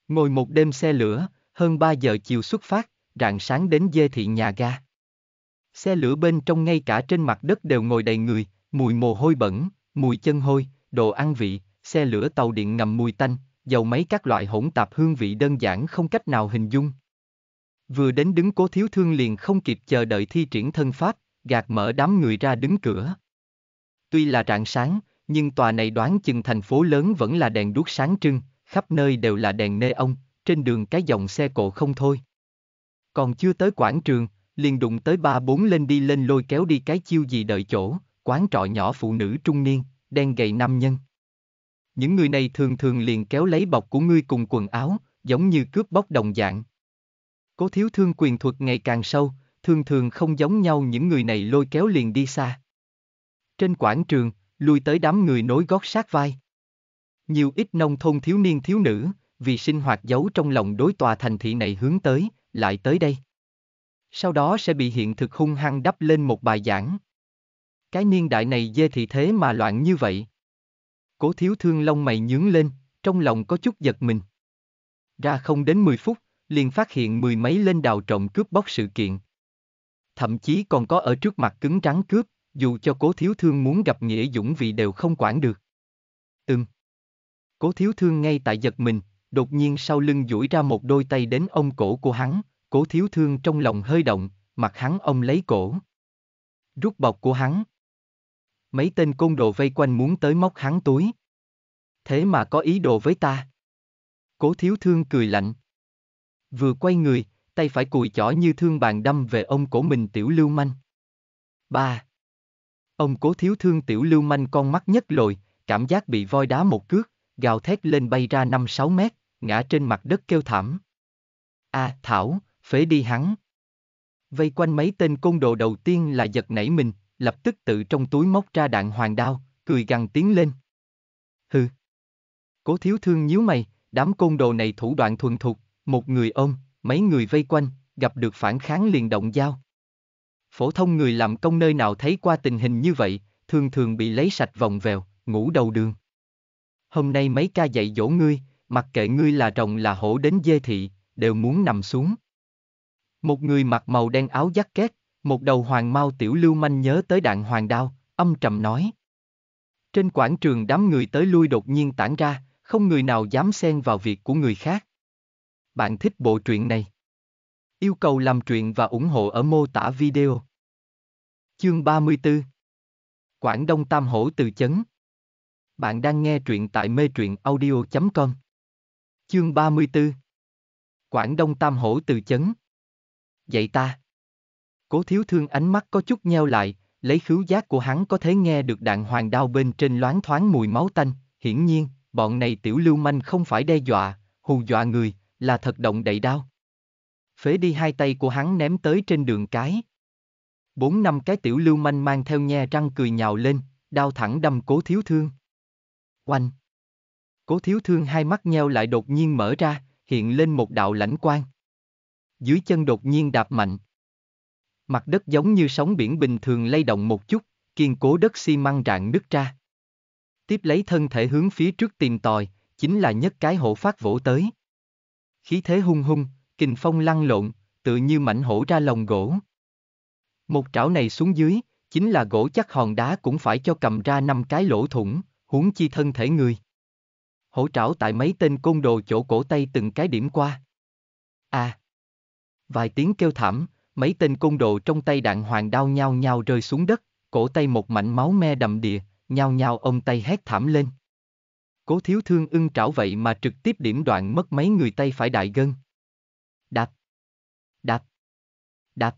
Ngồi một đêm xe lửa, hơn 3 giờ chiều xuất phát, rạng sáng đến dê thị nhà ga. Xe lửa bên trong ngay cả trên mặt đất đều ngồi đầy người, mùi mồ hôi bẩn, mùi chân hôi, đồ ăn vị, xe lửa tàu điện ngầm mùi tanh, dầu mấy các loại hỗn tạp hương vị đơn giản không cách nào hình dung. Vừa đến đứng cố thiếu thương liền không kịp chờ đợi thi triển thân pháp, gạt mở đám người ra đứng cửa. Tuy là rạng sáng, nhưng tòa này đoán chừng thành phố lớn vẫn là đèn đuốc sáng trưng, khắp nơi đều là đèn nê ông, trên đường cái dòng xe cộ không thôi. Còn chưa tới quảng trường, liền đụng tới ba bốn lên đi lên lôi kéo đi cái chiêu gì đợi chỗ, quán trọ nhỏ phụ nữ trung niên, đen gầy nam nhân. Những người này thường thường liền kéo lấy bọc của ngươi cùng quần áo, giống như cướp bóc đồng dạng. Cố thiếu thương quyền thuật ngày càng sâu, thường thường không giống nhau những người này lôi kéo liền đi xa. Trên quảng trường, lui tới đám người nối gót sát vai. Nhiều ít nông thôn thiếu niên thiếu nữ, vì sinh hoạt giấu trong lòng đối tòa thành thị này hướng tới, lại tới đây. Sau đó sẽ bị hiện thực hung hăng đắp lên một bài giảng. Cái niên đại này dê thì thế mà loạn như vậy. Cố thiếu thương lông mày nhướng lên, trong lòng có chút giật mình. Ra không đến 10 phút, liền phát hiện mười mấy lên đào trộm cướp bóc sự kiện. Thậm chí còn có ở trước mặt cứng trắng cướp, dù cho cố thiếu thương muốn gặp Nghĩa Dũng vì đều không quản được. Ừm. Cố thiếu thương ngay tại giật mình, đột nhiên sau lưng duỗi ra một đôi tay đến ông cổ của hắn, cố thiếu thương trong lòng hơi động, mặt hắn ông lấy cổ. Rút bọc của hắn. Mấy tên côn đồ vây quanh muốn tới móc hắn túi. Thế mà có ý đồ với ta. Cố thiếu thương cười lạnh. Vừa quay người, tay phải cùi chỏ như thương bàn đâm về ông cổ mình tiểu lưu manh. Ba. Ông cố thiếu thương tiểu lưu manh con mắt nhất lồi, cảm giác bị voi đá một cước, gào thét lên bay ra 5-6 mét, ngã trên mặt đất kêu thảm. A à, Thảo, phế đi hắn. Vây quanh mấy tên côn đồ đầu tiên là giật nảy mình, lập tức tự trong túi móc ra đạn hoàng đao, cười gằn tiếng lên. Hừ. Cố thiếu thương nhíu mày, đám côn đồ này thủ đoạn thuần thục, một người ôm, mấy người vây quanh, gặp được phản kháng liền động dao. Phổ thông người làm công nơi nào thấy qua tình hình như vậy, thường thường bị lấy sạch vòng vèo, ngủ đầu đường. Hôm nay mấy ca dạy dỗ ngươi, mặc kệ ngươi là rồng là hổ đến dê thị, đều muốn nằm xuống. Một người mặc màu đen áo giắt két, một đầu hoàng mau tiểu lưu manh nhớ tới đạn hoàng đao, âm trầm nói. Trên quảng trường đám người tới lui đột nhiên tản ra, không người nào dám xen vào việc của người khác. Bạn thích bộ truyện này? Yêu cầu làm truyện và ủng hộ ở mô tả video. Chương 34 Quảng Đông Tam Hổ từ chấn Bạn đang nghe truyện tại mê truyện audio.com Chương 34 Quảng Đông Tam Hổ từ chấn Dạy ta Cố thiếu thương ánh mắt có chút nheo lại, lấy khứu giác của hắn có thể nghe được đạn hoàng đao bên trên loáng thoáng mùi máu tanh, hiển nhiên, bọn này tiểu lưu manh không phải đe dọa, hù dọa người, là thật động đậy đao phế đi hai tay của hắn ném tới trên đường cái. Bốn năm cái tiểu lưu manh mang theo nhe răng cười nhào lên, đau thẳng đâm cố thiếu thương. Oanh! Cố thiếu thương hai mắt nheo lại đột nhiên mở ra, hiện lên một đạo lãnh quang. Dưới chân đột nhiên đạp mạnh. Mặt đất giống như sóng biển bình thường lay động một chút, kiên cố đất xi măng rạn nứt ra. Tiếp lấy thân thể hướng phía trước tìm tòi, chính là nhất cái hộ phát vỗ tới. Khí thế hung hung, kình phong lăn lộn, tự như mảnh hổ ra lồng gỗ. Một trảo này xuống dưới, chính là gỗ chắc hòn đá cũng phải cho cầm ra năm cái lỗ thủng, huống chi thân thể người. Hổ trảo tại mấy tên côn đồ chỗ cổ tay từng cái điểm qua. À! Vài tiếng kêu thảm, mấy tên côn đồ trong tay đạn hoàng đao nhau nhau rơi xuống đất, cổ tay một mảnh máu me đầm đìa, nhau nhau ông tay hét thảm lên. Cố thiếu thương ưng trảo vậy mà trực tiếp điểm đoạn mất mấy người tay phải đại gân. Đạp. Đạp.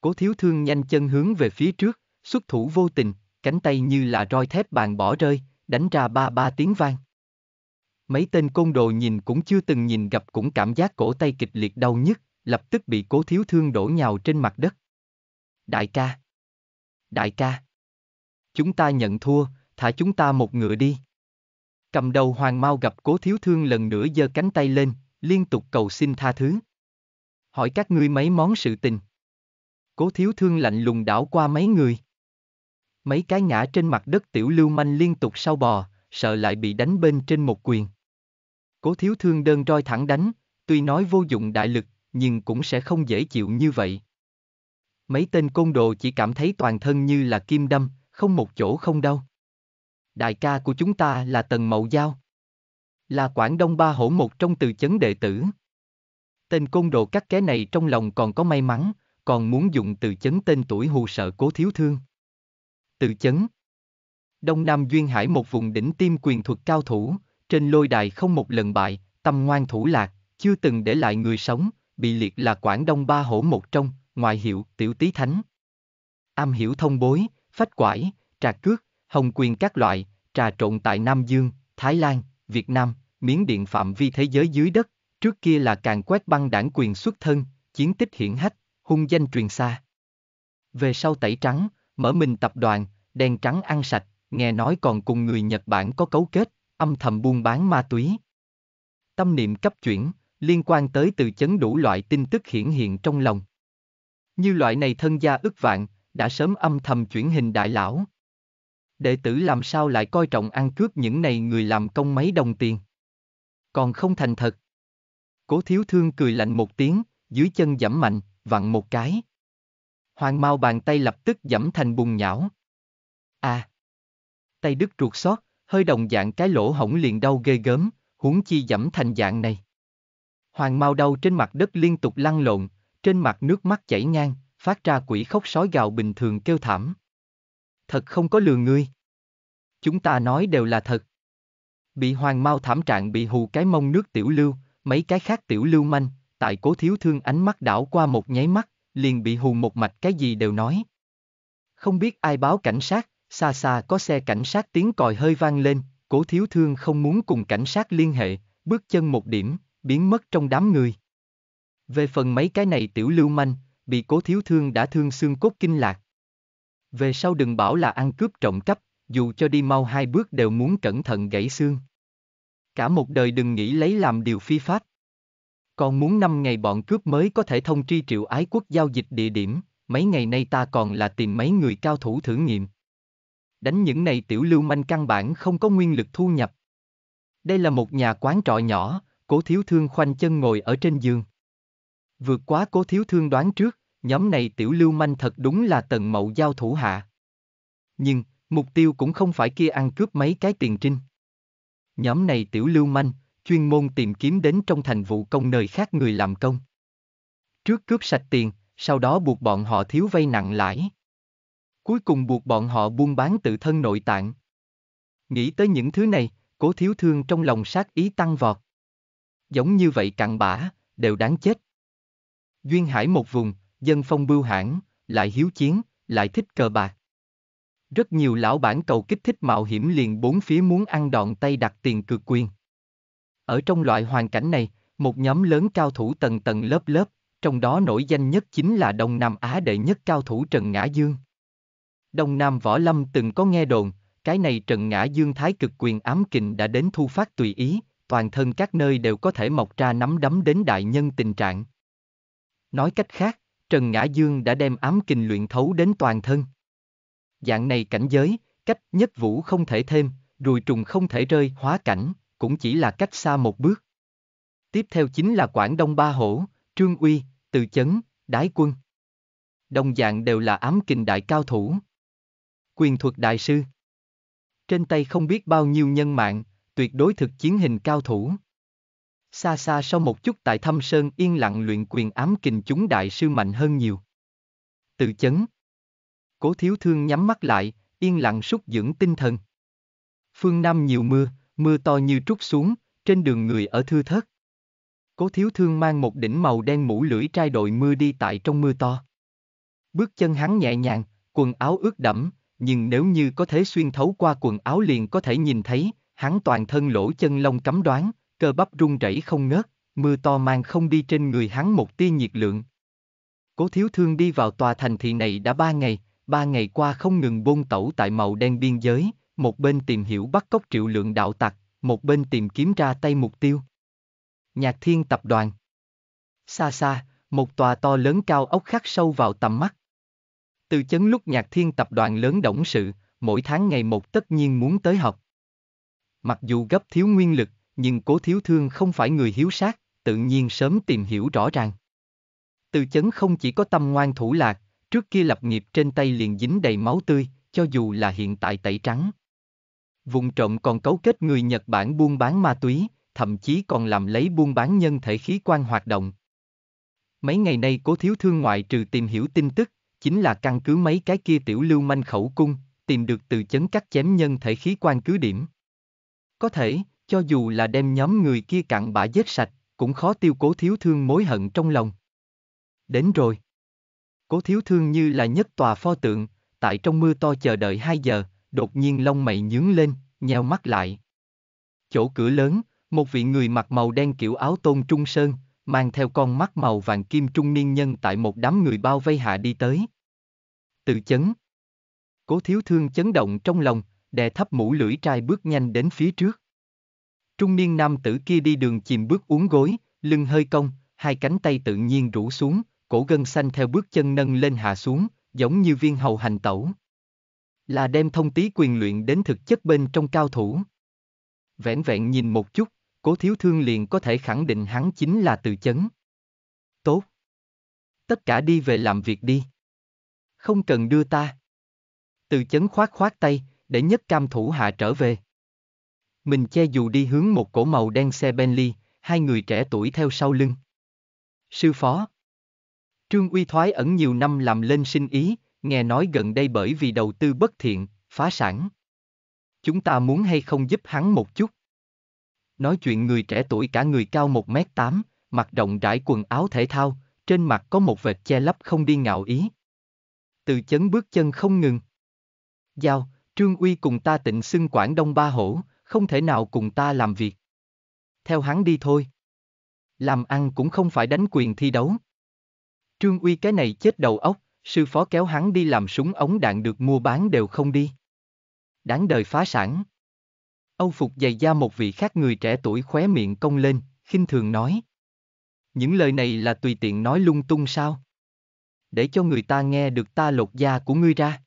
Cố thiếu thương nhanh chân hướng về phía trước, xuất thủ vô tình, cánh tay như là roi thép bàn bỏ rơi, đánh ra ba ba tiếng vang. Mấy tên côn đồ nhìn cũng chưa từng nhìn gặp cũng cảm giác cổ tay kịch liệt đau nhức, lập tức bị cố thiếu thương đổ nhào trên mặt đất. Đại ca! Đại ca! Chúng ta nhận thua, thả chúng ta một ngựa đi. Cầm đầu hoàng mau gặp cố thiếu thương lần nữa giơ cánh tay lên, liên tục cầu xin tha thứ hỏi các ngươi mấy món sự tình. Cố thiếu thương lạnh lùng đảo qua mấy người. Mấy cái ngã trên mặt đất tiểu lưu manh liên tục sau bò, sợ lại bị đánh bên trên một quyền. Cố thiếu thương đơn roi thẳng đánh, tuy nói vô dụng đại lực, nhưng cũng sẽ không dễ chịu như vậy. Mấy tên côn đồ chỉ cảm thấy toàn thân như là kim đâm, không một chỗ không đau. Đại ca của chúng ta là Tần Mậu Giao. Là Quảng Đông Ba Hổ một trong từ chấn đệ tử tên côn đồ cắt ké này trong lòng còn có may mắn, còn muốn dùng từ chấn tên tuổi hù sợ cố thiếu thương. Từ chấn Đông Nam Duyên Hải một vùng đỉnh tiêm quyền thuật cao thủ, trên lôi đài không một lần bại, tâm ngoan thủ lạc, chưa từng để lại người sống, bị liệt là Quảng Đông ba hổ một trong, ngoại hiệu tiểu tí thánh. Am hiểu thông bối, phách quải, trà cước, hồng quyền các loại, trà trộn tại Nam Dương, Thái Lan, Việt Nam, Miến Điện phạm vi thế giới dưới đất, Trước kia là càng quét băng đảng quyền xuất thân, chiến tích hiển hách, hung danh truyền xa. Về sau tẩy trắng, mở mình tập đoàn, đen trắng ăn sạch, nghe nói còn cùng người Nhật Bản có cấu kết, âm thầm buôn bán ma túy. Tâm niệm cấp chuyển, liên quan tới từ chấn đủ loại tin tức hiển hiện trong lòng. Như loại này thân gia ức vạn, đã sớm âm thầm chuyển hình đại lão. Đệ tử làm sao lại coi trọng ăn cướp những này người làm công mấy đồng tiền. Còn không thành thật. Cố thiếu thương cười lạnh một tiếng, dưới chân giẫm mạnh, vặn một cái. Hoàng Mao bàn tay lập tức giẫm thành bùng nhão. À! Tay đứt ruột xót, hơi đồng dạng cái lỗ hổng liền đau ghê gớm, huống chi giẫm thành dạng này. Hoàng Mao đau trên mặt đất liên tục lăn lộn, trên mặt nước mắt chảy ngang, phát ra quỷ khóc sói gào bình thường kêu thảm. Thật không có lừa ngươi. Chúng ta nói đều là thật. Bị Hoàng Mao thảm trạng bị hù cái mông nước tiểu lưu, mấy cái khác tiểu lưu manh, tại cố thiếu thương ánh mắt đảo qua một nháy mắt, liền bị hù một mạch cái gì đều nói. Không biết ai báo cảnh sát, xa xa có xe cảnh sát tiếng còi hơi vang lên, cố thiếu thương không muốn cùng cảnh sát liên hệ, bước chân một điểm, biến mất trong đám người. Về phần mấy cái này tiểu lưu manh, bị cố thiếu thương đã thương xương cốt kinh lạc. Về sau đừng bảo là ăn cướp trộm cắp, dù cho đi mau hai bước đều muốn cẩn thận gãy xương. Cả một đời đừng nghĩ lấy làm điều phi pháp. Còn muốn năm ngày bọn cướp mới có thể thông tri triệu ái quốc giao dịch địa điểm, mấy ngày nay ta còn là tìm mấy người cao thủ thử nghiệm. Đánh những này tiểu lưu manh căn bản không có nguyên lực thu nhập. Đây là một nhà quán trọ nhỏ, cố thiếu thương khoanh chân ngồi ở trên giường. Vượt quá cố thiếu thương đoán trước, nhóm này tiểu lưu manh thật đúng là tần mậu giao thủ hạ. Nhưng, mục tiêu cũng không phải kia ăn cướp mấy cái tiền trinh. Nhóm này tiểu lưu manh, chuyên môn tìm kiếm đến trong thành vụ công nơi khác người làm công. Trước cướp sạch tiền, sau đó buộc bọn họ thiếu vay nặng lãi. Cuối cùng buộc bọn họ buôn bán tự thân nội tạng. Nghĩ tới những thứ này, cố thiếu thương trong lòng sát ý tăng vọt. Giống như vậy cặn bã, đều đáng chết. Duyên hải một vùng, dân phong bưu hãn, lại hiếu chiến, lại thích cờ bạc. Rất nhiều lão bản cầu kích thích mạo hiểm liền bốn phía muốn ăn đòn tay đặt tiền cược quyền. Ở trong loại hoàn cảnh này, một nhóm lớn cao thủ tầng tầng lớp lớp, trong đó nổi danh nhất chính là Đông Nam Á đệ nhất cao thủ Trần Ngã Dương. Đông Nam Võ Lâm từng có nghe đồn, cái này Trần Ngã Dương thái cực quyền ám kình đã đến thu phát tùy ý, toàn thân các nơi đều có thể mọc ra nắm đấm đến đại nhân tình trạng. Nói cách khác, Trần Ngã Dương đã đem ám kình luyện thấu đến toàn thân. Dạng này cảnh giới, cách nhất vũ không thể thêm, rùi trùng không thể rơi hóa cảnh, cũng chỉ là cách xa một bước. Tiếp theo chính là Quảng Đông Ba Hổ, Trương Uy, Từ Chấn, Đái Quân. Đồng dạng đều là ám kình đại cao thủ. Quyền thuật đại sư. Trên tay không biết bao nhiêu nhân mạng, tuyệt đối thực chiến hình cao thủ. Xa xa sau một chút tại thâm sơn yên lặng luyện quyền ám kình chúng đại sư mạnh hơn nhiều. Từ chấn, Cố thiếu thương nhắm mắt lại, yên lặng súc dưỡng tinh thần. Phương Nam nhiều mưa, mưa to như trút xuống, trên đường người ở thư thất. Cố thiếu thương mang một đỉnh màu đen mũ lưỡi trai đội mưa đi tại trong mưa to. Bước chân hắn nhẹ nhàng, quần áo ướt đẫm, nhưng nếu như có thể xuyên thấu qua quần áo liền có thể nhìn thấy, hắn toàn thân lỗ chân lông cấm đoán, cơ bắp run rẩy không ngớt, mưa to mang không đi trên người hắn một tia nhiệt lượng. Cố thiếu thương đi vào tòa thành thị này đã ba ngày, ba ngày qua không ngừng bôn tẩu tại màu đen biên giới, một bên tìm hiểu bắt cóc triệu lượng đạo tặc, một bên tìm kiếm ra tay mục tiêu. Nhạc thiên tập đoàn Xa xa, một tòa to lớn cao ốc khắc sâu vào tầm mắt. Từ chấn lúc nhạc thiên tập đoàn lớn động sự, mỗi tháng ngày một tất nhiên muốn tới học. Mặc dù gấp thiếu nguyên lực, nhưng cố thiếu thương không phải người hiếu sát, tự nhiên sớm tìm hiểu rõ ràng. Từ chấn không chỉ có tâm ngoan thủ lạc, Trước kia lập nghiệp trên tay liền dính đầy máu tươi, cho dù là hiện tại tẩy trắng. Vùng trộm còn cấu kết người Nhật Bản buôn bán ma túy, thậm chí còn làm lấy buôn bán nhân thể khí quan hoạt động. Mấy ngày nay cố thiếu thương ngoại trừ tìm hiểu tin tức, chính là căn cứ mấy cái kia tiểu lưu manh khẩu cung, tìm được từ chấn cắt chém nhân thể khí quan cứ điểm. Có thể, cho dù là đem nhóm người kia cặn bã giết sạch, cũng khó tiêu cố thiếu thương mối hận trong lòng. Đến rồi. Cố thiếu thương như là nhất tòa pho tượng, tại trong mưa to chờ đợi 2 giờ, đột nhiên lông mày nhướng lên, nheo mắt lại. Chỗ cửa lớn, một vị người mặc màu đen kiểu áo tôn trung sơn, mang theo con mắt màu vàng kim trung niên nhân tại một đám người bao vây hạ đi tới. Tự chấn. Cố thiếu thương chấn động trong lòng, đè thấp mũ lưỡi trai bước nhanh đến phía trước. Trung niên nam tử kia đi đường chìm bước uống gối, lưng hơi cong, hai cánh tay tự nhiên rũ xuống, cổ gân xanh theo bước chân nâng lên hạ xuống, giống như viên hầu hành tẩu. Là đem thông tí quyền luyện đến thực chất bên trong cao thủ. Vẹn vẹn nhìn một chút, cố thiếu thương liền có thể khẳng định hắn chính là từ chấn. Tốt. Tất cả đi về làm việc đi. Không cần đưa ta. Từ chấn khoát khoát tay, để nhất cam thủ hạ trở về. Mình che dù đi hướng một cổ màu đen xe Bentley, hai người trẻ tuổi theo sau lưng. Sư phó. Trương Uy Thoái ẩn nhiều năm làm lên sinh ý, nghe nói gần đây bởi vì đầu tư bất thiện, phá sản. Chúng ta muốn hay không giúp hắn một chút? Nói chuyện người trẻ tuổi cả người cao 1m8, mặc rộng rãi quần áo thể thao, trên mặt có một vệt che lấp không đi ngạo ý. Từ chấn bước chân không ngừng. Giao, Trương Uy cùng ta tịnh xưng Quảng Đông Ba Hổ, không thể nào cùng ta làm việc. Theo hắn đi thôi. Làm ăn cũng không phải đánh quyền thi đấu. Trương Uy cái này chết đầu óc, sư phó kéo hắn đi làm súng ống đạn được mua bán đều không đi. Đáng đời phá sản. Âu Phục giày da một vị khác người trẻ tuổi khóe miệng công lên, khinh thường nói. Những lời này là tùy tiện nói lung tung sao? Để cho người ta nghe được ta lột da của ngươi ra.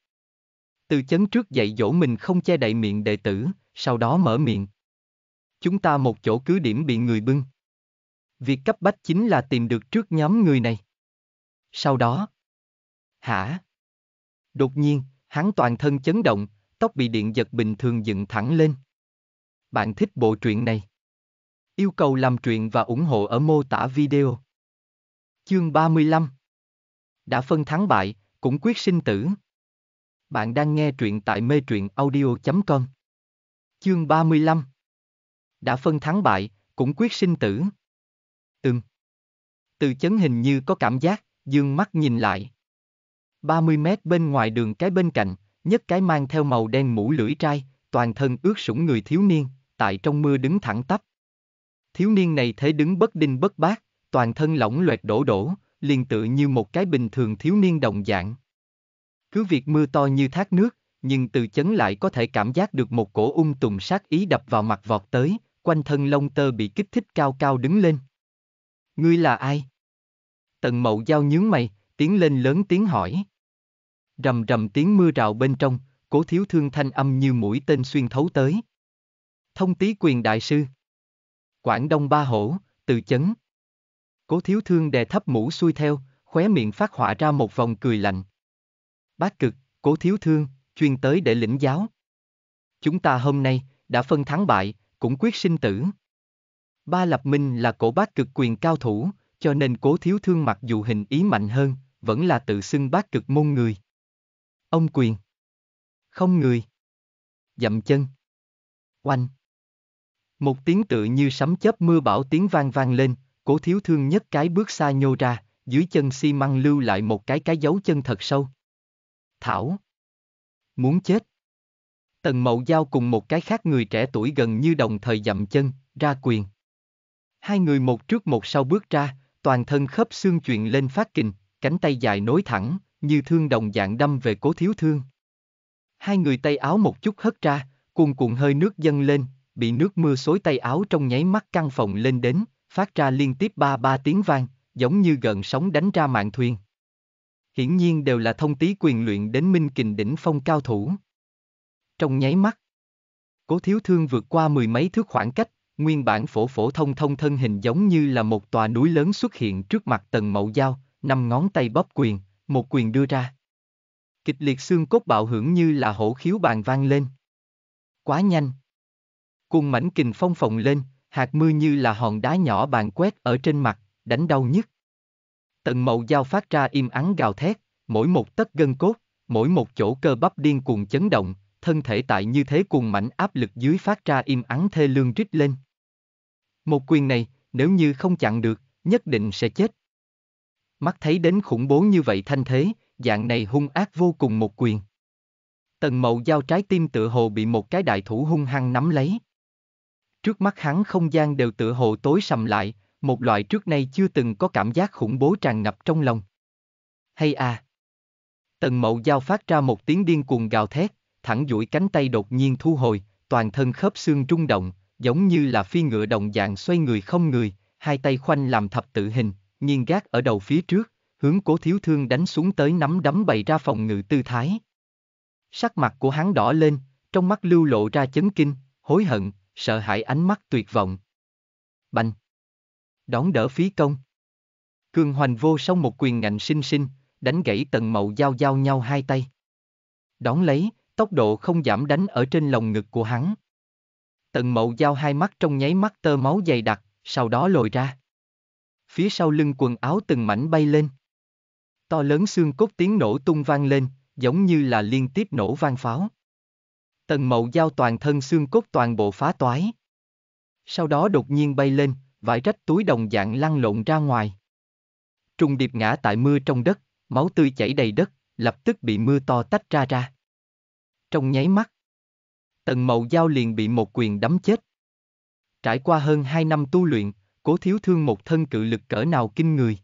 Từ chấn trước dạy dỗ mình không che đậy miệng đệ tử, sau đó mở miệng. Chúng ta một chỗ cứ điểm bị người bưng. Việc cấp bách chính là tìm được trước nhóm người này. Sau đó. Hả? Đột nhiên, hắn toàn thân chấn động, tóc bị điện giật bình thường dựng thẳng lên. Bạn thích bộ truyện này? Yêu cầu làm truyện và ủng hộ ở mô tả video. Chương 35 Đã phân thắng bại, cũng quyết sinh tử. Bạn đang nghe truyện tại mê truyện audio.com Chương 35 Đã phân thắng bại, cũng quyết sinh tử. Ừm. Từ chấn hình như có cảm giác, dương mắt nhìn lại. 30 mét bên ngoài đường cái bên cạnh, nhất cái mang theo màu đen mũ lưỡi trai, toàn thân ướt sũng người thiếu niên, tại trong mưa đứng thẳng tắp. Thiếu niên này thế đứng bất đinh bất bác, toàn thân lỏng loẹt đổ đổ, liền tự như một cái bình thường thiếu niên đồng dạng. Cứ việc mưa to như thác nước, nhưng từ chấn lại có thể cảm giác được một cổ ung tùng sát ý đập vào mặt vọt tới, quanh thân lông tơ bị kích thích cao cao đứng lên. Ngươi là ai? Tần mậu giao nhướng mày, tiến lên lớn tiếng hỏi. Rầm rầm tiếng mưa rào bên trong, cố thiếu thương thanh âm như mũi tên xuyên thấu tới. Thông tý quyền đại sư. Quảng Đông Ba Hổ, từ chấn. Cố thiếu thương đè thấp mũ xuôi theo, khóe miệng phát họa ra một vòng cười lạnh. Bác cực, cố thiếu thương, chuyên tới để lĩnh giáo. Chúng ta hôm nay, đã phân thắng bại, cũng quyết sinh tử. Ba Lập Minh là cổ bác cực quyền cao thủ, cho nên cố thiếu thương mặc dù hình ý mạnh hơn, vẫn là tự xưng bác cực môn người. Ông quyền. Không người. Dậm chân. Oanh. Một tiếng tự như sấm chớp mưa bão tiếng vang vang lên, cố thiếu thương nhất cái bước xa nhô ra, dưới chân xi măng lưu lại một cái cái dấu chân thật sâu. Thảo. Muốn chết. Tần Mậu Giao cùng một cái khác người trẻ tuổi gần như đồng thời dậm chân, ra quyền. Hai người một trước một sau bước ra, toàn thân khớp xương chuyện lên phát kình, cánh tay dài nối thẳng, như thương đồng dạng đâm về cố thiếu thương. Hai người tay áo một chút hất ra, cuồn cuộn hơi nước dâng lên, bị nước mưa xối tay áo trong nháy mắt căn phòng lên đến, phát ra liên tiếp ba ba tiếng vang, giống như gần sóng đánh ra mạng thuyền. Hiển nhiên đều là thông tí quyền luyện đến minh kình đỉnh phong cao thủ. Trong nháy mắt, cố thiếu thương vượt qua mười mấy thước khoảng cách, nguyên bản phổ phổ thông thông thân hình giống như là một tòa núi lớn xuất hiện trước mặt tần mậu giao, năm ngón tay bóp quyền, một quyền đưa ra. Kịch liệt xương cốt bạo hưởng như là hổ khiếu bàn vang lên. Quá nhanh. Cùng mảnh kình phong phồng lên, hạt mưa như là hòn đá nhỏ bàn quét ở trên mặt, đánh đau nhất. Tần mậu giao phát ra im ắng gào thét, mỗi một tấc gân cốt, mỗi một chỗ cơ bắp điên cuồng chấn động, thân thể tại như thế cùng mảnh áp lực dưới phát ra im ắng thê lương rít lên. Một quyền này, nếu như không chặn được, nhất định sẽ chết. Mắt thấy đến khủng bố như vậy thanh thế, dạng này hung ác vô cùng một quyền. Tần mậu giao trái tim tựa hồ bị một cái đại thủ hung hăng nắm lấy. Trước mắt hắn không gian đều tựa hồ tối sầm lại, một loại trước nay chưa từng có cảm giác khủng bố tràn ngập trong lòng. Hay à! Tần mậu giao phát ra một tiếng điên cuồng gào thét, thẳng duỗi cánh tay đột nhiên thu hồi, toàn thân khớp xương rung động, giống như là phi ngựa đồng dạng xoay người không người, hai tay khoanh làm thập tự hình, nghiêng gác ở đầu phía trước, hướng cố thiếu thương đánh xuống tới nắm đấm bày ra phòng ngự tư thái. Sắc mặt của hắn đỏ lên, trong mắt lưu lộ ra chấn kinh, hối hận, sợ hãi ánh mắt tuyệt vọng. Bành! Đón đỡ phí công. Cường hoành vô sau một quyền ngạnh sinh sinh, đánh gãy tần mậu giao giao nhau hai tay. Đón lấy, tốc độ không giảm đánh ở trên lồng ngực của hắn. Tần mậu giao hai mắt trong nháy mắt tơ máu dày đặc, sau đó lồi ra. Phía sau lưng quần áo từng mảnh bay lên. To lớn xương cốt tiếng nổ tung vang lên, giống như là liên tiếp nổ vang pháo. Tần mậu giao toàn thân xương cốt toàn bộ phá toái. Sau đó đột nhiên bay lên, vải rách túi đồng dạng lăn lộn ra ngoài. Trung điệp ngã tại mưa trong đất, máu tươi chảy đầy đất, lập tức bị mưa to tách ra ra. Trong nháy mắt, Tần Mậu Giao liền bị một quyền đấm chết. Trải qua hơn hai năm tu luyện, cố thiếu thương một thân cự lực cỡ nào kinh người.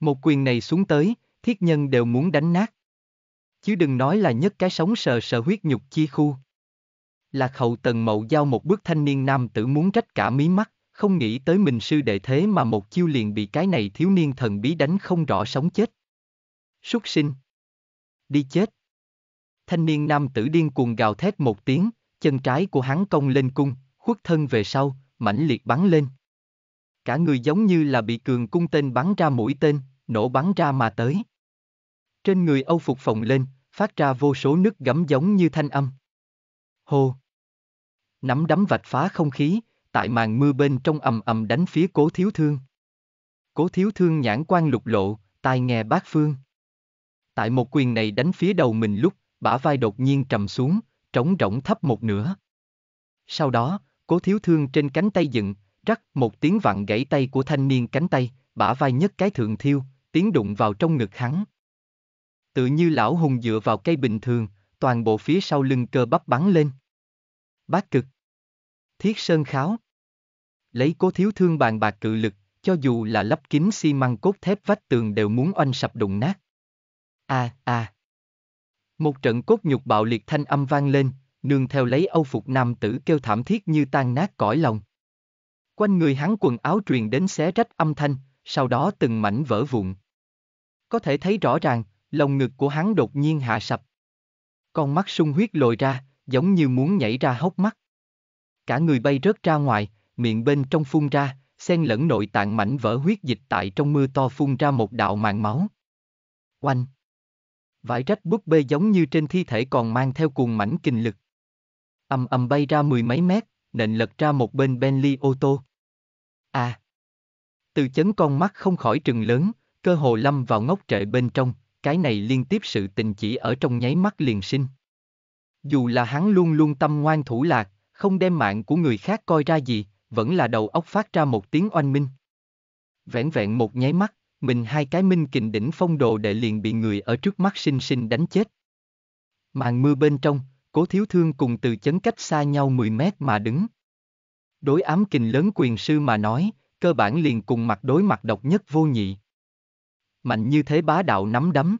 Một quyền này xuống tới, thiết nhân đều muốn đánh nát. Chứ đừng nói là nhất cái sống sờ sờ huyết nhục chi khu. Lạc hậu tần mậu giao một bước thanh niên nam tử muốn trách cả mí mắt, không nghĩ tới mình sư đệ thế mà một chiêu liền bị cái này thiếu niên thần bí đánh không rõ sống chết. Súc sinh. Đi chết thanh niên nam tử điên cuồng gào thét một tiếng, chân trái của hắn cong lên cung, khuất thân về sau, mãnh liệt bắn lên. Cả người giống như là bị cường cung tên bắn ra mũi tên, nổ bắn ra mà tới. Trên người Âu Phục phồng lên, phát ra vô số nước gấm giống như thanh âm. Hô! Nắm đấm vạch phá không khí, tại màn mưa bên trong ầm ầm đánh phía cố thiếu thương. Cố thiếu thương nhãn quan lục lộ, tai nghe bát phương. Tại một quyền này đánh phía đầu mình lúc, bả vai đột nhiên trầm xuống, trống rỗng thấp một nửa. Sau đó, cố thiếu thương trên cánh tay dựng, rắc một tiếng vặn gãy tay của thanh niên cánh tay, bả vai nhất cái thượng thiêu, tiếng đụng vào trong ngực hắn. Tự như lão hùng dựa vào cây bình thường, toàn bộ phía sau lưng cơ bắp bắn lên. Bác cực. Thiết sơn kháo. Lấy cố thiếu thương bàn bạc cự lực, cho dù là lắp kín xi măng cốt thép vách tường đều muốn oanh sập đụng nát. A à, a. À. Một trận cốt nhục bạo liệt thanh âm vang lên, nương theo lấy âu phục nam tử kêu thảm thiết như tan nát cõi lòng. Quanh người hắn quần áo truyền đến xé rách âm thanh, sau đó từng mảnh vỡ vụn. Có thể thấy rõ ràng, lồng ngực của hắn đột nhiên hạ sập. Con mắt sung huyết lồi ra, giống như muốn nhảy ra hốc mắt. Cả người bay rớt ra ngoài, miệng bên trong phun ra, xen lẫn nội tạng mảnh vỡ huyết dịch tại trong mưa to phun ra một đạo màn máu. Oanh! vải rách búp bê giống như trên thi thể còn mang theo cuồng mảnh kinh lực. Âm âm bay ra mười mấy mét, nện lật ra một bên Bentley ô tô. À! Từ chấn con mắt không khỏi trừng lớn, cơ hồ lâm vào ngốc trệ bên trong, cái này liên tiếp sự tình chỉ ở trong nháy mắt liền sinh. Dù là hắn luôn luôn tâm ngoan thủ lạc, không đem mạng của người khác coi ra gì, vẫn là đầu óc phát ra một tiếng oanh minh. Vẹn vẹn một nháy mắt, mình hai cái minh kình đỉnh phong độ đệ liền bị người ở trước mắt sinh sinh đánh chết. Màn mưa bên trong, cố thiếu thương cùng từ chấn cách xa nhau 10 mét mà đứng. Đối ám kình lớn quyền sư mà nói, cơ bản liền cùng mặt đối mặt độc nhất vô nhị. Mạnh như thế bá đạo nắm đấm.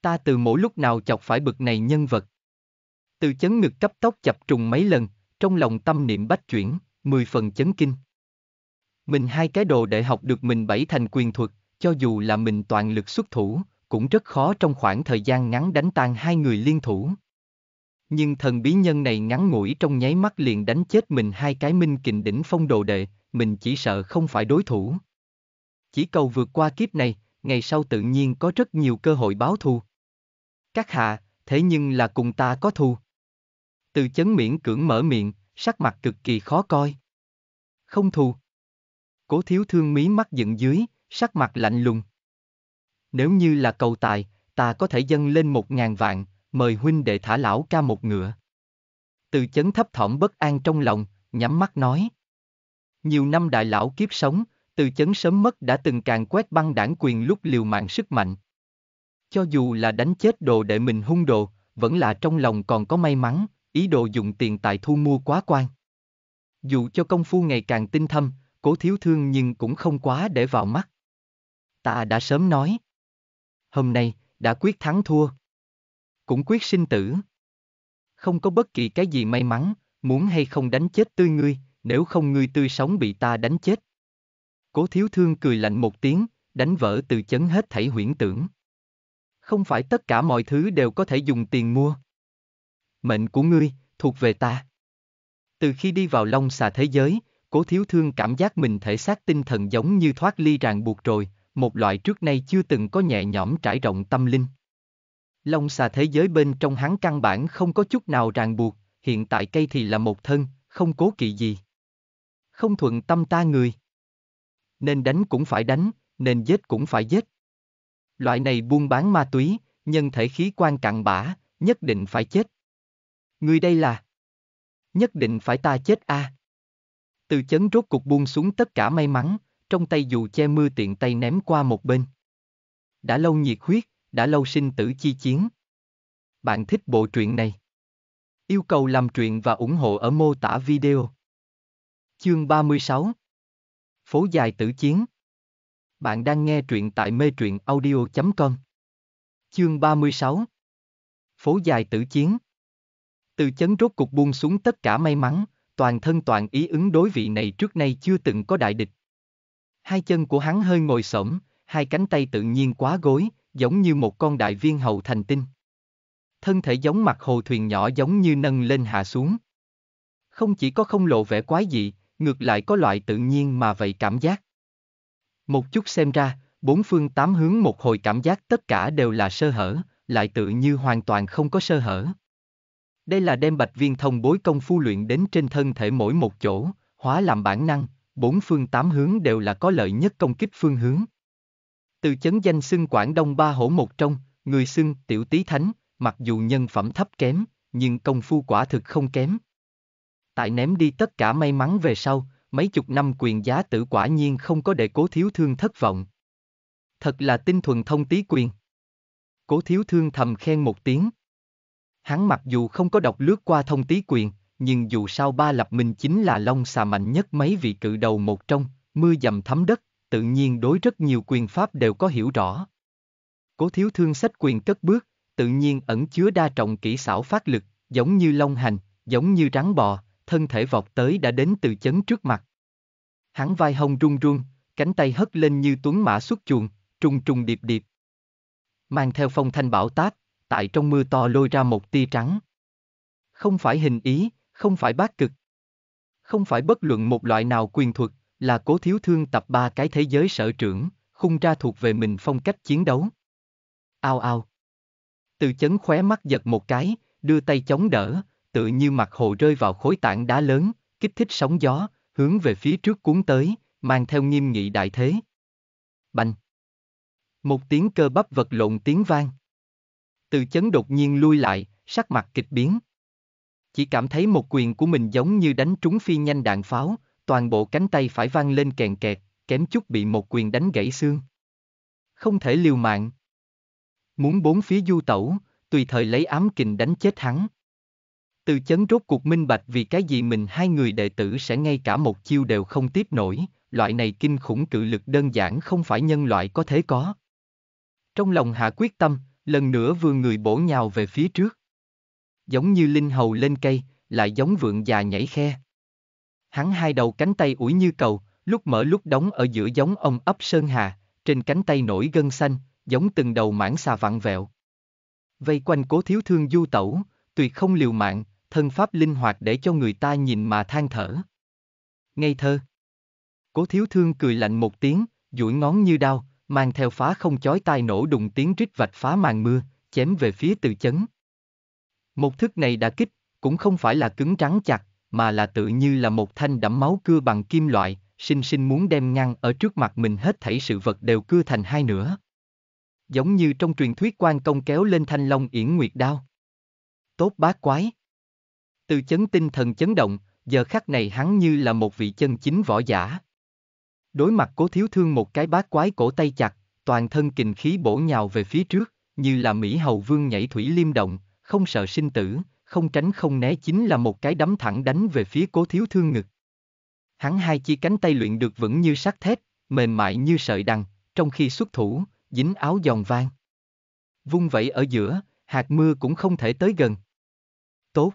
Ta từ mỗi lúc nào chọc phải bực này nhân vật. Từ chấn ngực cấp tốc chập trùng mấy lần, trong lòng tâm niệm bách chuyển, mười phần chấn kinh. Mình hai cái đồ để học được mình bảy thành quyền thuật, cho dù là mình toàn lực xuất thủ, cũng rất khó trong khoảng thời gian ngắn đánh tan hai người liên thủ. Nhưng thần bí nhân này ngắn ngủi trong nháy mắt liền đánh chết mình hai cái minh kình đỉnh phong đồ đệ, mình chỉ sợ không phải đối thủ. Chỉ cầu vượt qua kiếp này, ngày sau tự nhiên có rất nhiều cơ hội báo thù. Các hạ, thế nhưng là cùng ta có thù. Từ chấn miễn cưỡng mở miệng, sắc mặt cực kỳ khó coi. Không thù. Cố thiếu thương mí mắt dựng dưới, sắc mặt lạnh lùng. Nếu như là cầu tài, ta có thể dâng lên một ngàn vạn, mời huynh đệ thả lão ca một ngựa. Từ chấn thấp thỏm bất an trong lòng, nhắm mắt nói. Nhiều năm đại lão kiếp sống, từ chấn sớm mất đã từng càng quét băng đảng quyền lúc liều mạng sức mạnh. Cho dù là đánh chết đồ đệ mình hung đồ, vẫn là trong lòng còn có may mắn, ý đồ dùng tiền tài thu mua quá quan. Dù cho công phu ngày càng tinh thâm, cố thiếu thương nhưng cũng không quá để vào mắt. Ta đã sớm nói. Hôm nay, đã quyết thắng thua. Cũng quyết sinh tử. Không có bất kỳ cái gì may mắn, muốn hay không đánh chết tươi ngươi, nếu không ngươi tươi sống bị ta đánh chết. Cố thiếu thương cười lạnh một tiếng, đánh vỡ từ chấn hết thảy huyễn tưởng. Không phải tất cả mọi thứ đều có thể dùng tiền mua. Mệnh của ngươi, thuộc về ta. Từ khi đi vào long xà thế giới, cố thiếu thương cảm giác mình thể xác tinh thần giống như thoát ly ràng buộc rồi, một loại trước nay chưa từng có nhẹ nhõm trải rộng tâm linh. Long xà thế giới bên trong hắn căn bản không có chút nào ràng buộc, hiện tại cây thì là một thân, không cố kỵ gì. Không thuận tâm ta người. Nên đánh cũng phải đánh, nên giết cũng phải giết. Loại này buôn bán ma túy, nhân thể khí quan cặn bã, nhất định phải chết. Người đây là... Nhất định phải ta chết a à. Từ chấn rốt cục buông xuống tất cả may mắn, trong tay dù che mưa tiện tay ném qua một bên. Đã lâu nhiệt huyết, đã lâu sinh tử chi chiến. Bạn thích bộ truyện này? Yêu cầu làm truyện và ủng hộ ở mô tả video. Chương 36 Phố dài tử chiến Bạn đang nghe truyện tại mê truyện audio.com Chương 36 Phố dài tử chiến Từ chấn rốt cục buông xuống tất cả may mắn, toàn thân toàn ý ứng đối vị này trước nay chưa từng có đại địch. Hai chân của hắn hơi ngồi xổm, hai cánh tay tự nhiên quá gối, giống như một con đại viên hầu thành tinh. Thân thể giống mặt hồ thuyền nhỏ giống như nâng lên hạ xuống. Không chỉ có không lộ vẻ quái dị, ngược lại có loại tự nhiên mà vậy cảm giác. Một chút xem ra, bốn phương tám hướng một hồi cảm giác tất cả đều là sơ hở, lại tự như hoàn toàn không có sơ hở. Đây là đem bạch viên thông bối công phu luyện đến trên thân thể mỗi một chỗ, hóa làm bản năng, bốn phương tám hướng đều là có lợi nhất công kích phương hướng. Từ chấn danh xưng Quảng Đông ba hổ một trong, người xưng tiểu Tý thánh, mặc dù nhân phẩm thấp kém, nhưng công phu quả thực không kém. Tại ném đi tất cả may mắn về sau, mấy chục năm quyền giá tử quả nhiên không có để cố thiếu thương thất vọng. Thật là tinh thuần thông tí quyền. Cố thiếu thương thầm khen một tiếng, Hắn mặc dù không có đọc lướt qua thông tí quyền, nhưng dù sao ba lập mình chính là long xà mạnh nhất mấy vị cự đầu một trong, mưa dầm thấm đất, tự nhiên đối rất nhiều quyền pháp đều có hiểu rõ. Cố thiếu thương sách quyền cất bước, tự nhiên ẩn chứa đa trọng kỹ xảo phát lực, giống như long hành, giống như rắn bò, thân thể vọt tới đã đến từ chấn trước mặt. Hắn vai hông run run, cánh tay hất lên như tuấn mã xuất chuồng, trùng trùng điệp điệp. Mang theo phong thanh bảo táp, tại trong mưa to lôi ra một tia trắng. Không phải hình ý, không phải bát cực. Không phải bất luận một loại nào quyền thuật, là cố thiếu thương tập ba cái thế giới sở trưởng, khung ra thuộc về mình phong cách chiến đấu. Ao ao. Từ chấn khóe mắt giật một cái, đưa tay chống đỡ, tự như mặt hồ rơi vào khối tảng đá lớn, kích thích sóng gió, hướng về phía trước cuốn tới, mang theo nghiêm nghị đại thế. Bành. Một tiếng cơ bắp vật lộn tiếng vang. Từ chấn đột nhiên lui lại, sắc mặt kịch biến. Chỉ cảm thấy một quyền của mình giống như đánh trúng phi nhanh đạn pháo, toàn bộ cánh tay phải vang lên kèn kẹt, kém chút bị một quyền đánh gãy xương. Không thể liều mạng. Muốn bốn phía du tẩu, tùy thời lấy ám kình đánh chết hắn. Từ chấn rốt cuộc minh bạch vì cái gì mình hai người đệ tử sẽ ngay cả một chiêu đều không tiếp nổi, loại này kinh khủng cự lực đơn giản không phải nhân loại có thể có. Trong lòng hạ quyết tâm, lần nữa vừa người bổ nhào về phía trước. Giống như linh hầu lên cây, lại giống vượng già nhảy khe. Hắn hai đầu cánh tay ủi như cầu, lúc mở lúc đóng ở giữa giống ông ấp sơn hà, trên cánh tay nổi gân xanh, giống từng đầu mãng xà vặn vẹo. Vây quanh cố thiếu thương du tẩu, tuyệt không liều mạng, thân pháp linh hoạt để cho người ta nhìn mà than thở. Ngây thơ. Cố thiếu thương cười lạnh một tiếng, duỗi ngón như đau mang theo phá không chói tai nổ đùng tiếng rít vạch phá màn mưa, chém về phía từ chấn. Một thức này đã kích, cũng không phải là cứng trắng chặt, mà là tự như là một thanh đẫm máu cưa bằng kim loại, sinh sinh muốn đem ngăn ở trước mặt mình hết thảy sự vật đều cưa thành hai nửa. Giống như trong truyền thuyết quan công kéo lên thanh long yển nguyệt đao. Tốt bát quái. Từ chấn tinh thần chấn động, giờ khắc này hắn như là một vị chân chính võ giả. Đối mặt cố thiếu thương một cái bát quái cổ tay chặt, toàn thân kình khí bổ nhào về phía trước, như là Mỹ Hầu Vương nhảy thủy liêm động, không sợ sinh tử, không tránh không né chính là một cái đấm thẳng đánh về phía cố thiếu thương ngực. Hắn hai chi cánh tay luyện được vững như sắt thép, mềm mại như sợi đằng, trong khi xuất thủ, dính áo giòn vang. Vung vẩy ở giữa, hạt mưa cũng không thể tới gần. Tốt.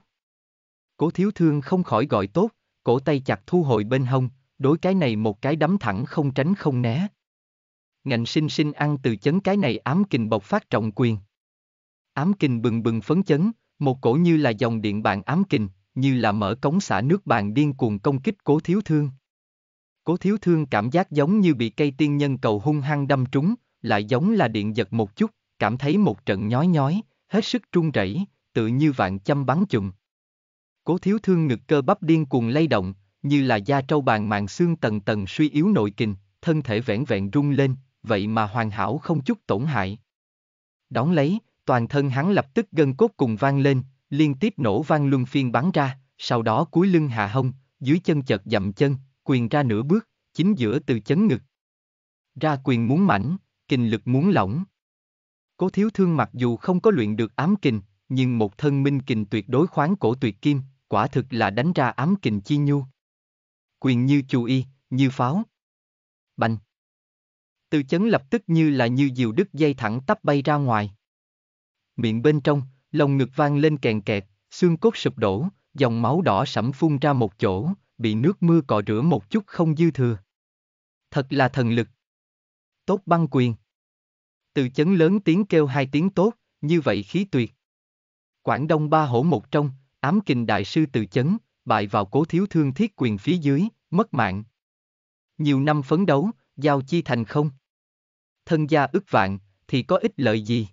Cố thiếu thương không khỏi gọi tốt, cổ tay chặt thu hồi bên hông, đối cái này một cái đấm thẳng không tránh không né. Ngạnh sinh sinh ăn từ chấn cái này ám kình bộc phát trọng quyền. Ám kình bừng bừng phấn chấn, một cổ như là dòng điện bàn ám kình, như là mở cống xả nước bàn điên cuồng công kích cố thiếu thương. Cố thiếu thương cảm giác giống như bị cây tiên nhân cầu hung hăng đâm trúng, lại giống là điện giật một chút, cảm thấy một trận nhói nhói, hết sức trung rẩy, tự như vạn châm bắn chùm. Cố thiếu thương ngực cơ bắp điên cuồng lay động, như là da trâu bàn màng xương tầng tầng suy yếu nội kình, thân thể vẻn vẹn rung lên, vậy mà hoàn hảo không chút tổn hại. Đón lấy, toàn thân hắn lập tức gân cốt cùng vang lên, liên tiếp nổ vang luân phiên bắn ra, sau đó cúi lưng hạ hông, dưới chân chợt dậm chân, quyền ra nửa bước, chính giữa từ chấn ngực. Ra quyền muốn mảnh, kình lực muốn lỏng. Cố thiếu thương mặc dù không có luyện được ám kình, nhưng một thân minh kình tuyệt đối khoáng cổ tuyệt kim, quả thực là đánh ra ám kình chi nhu quyền như chù y, như pháo. Bành. Từ chấn lập tức như là như diều đứt dây thẳng tắp bay ra ngoài. Miệng bên trong, lồng ngực vang lên kèn kẹt, xương cốt sụp đổ, dòng máu đỏ sẫm phun ra một chỗ, bị nước mưa cọ rửa một chút không dư thừa. Thật là thần lực. Tốt băng quyền. Từ chấn lớn tiếng kêu hai tiếng tốt, như vậy khí tuyệt. Quảng Đông ba hổ một trong, ám kình đại sư tự chấn, bại vào cố thiếu thương thiết quyền phía dưới, mất mạng. Nhiều năm phấn đấu, giao chi thành không. Thân gia ức vạn, thì có ích lợi gì?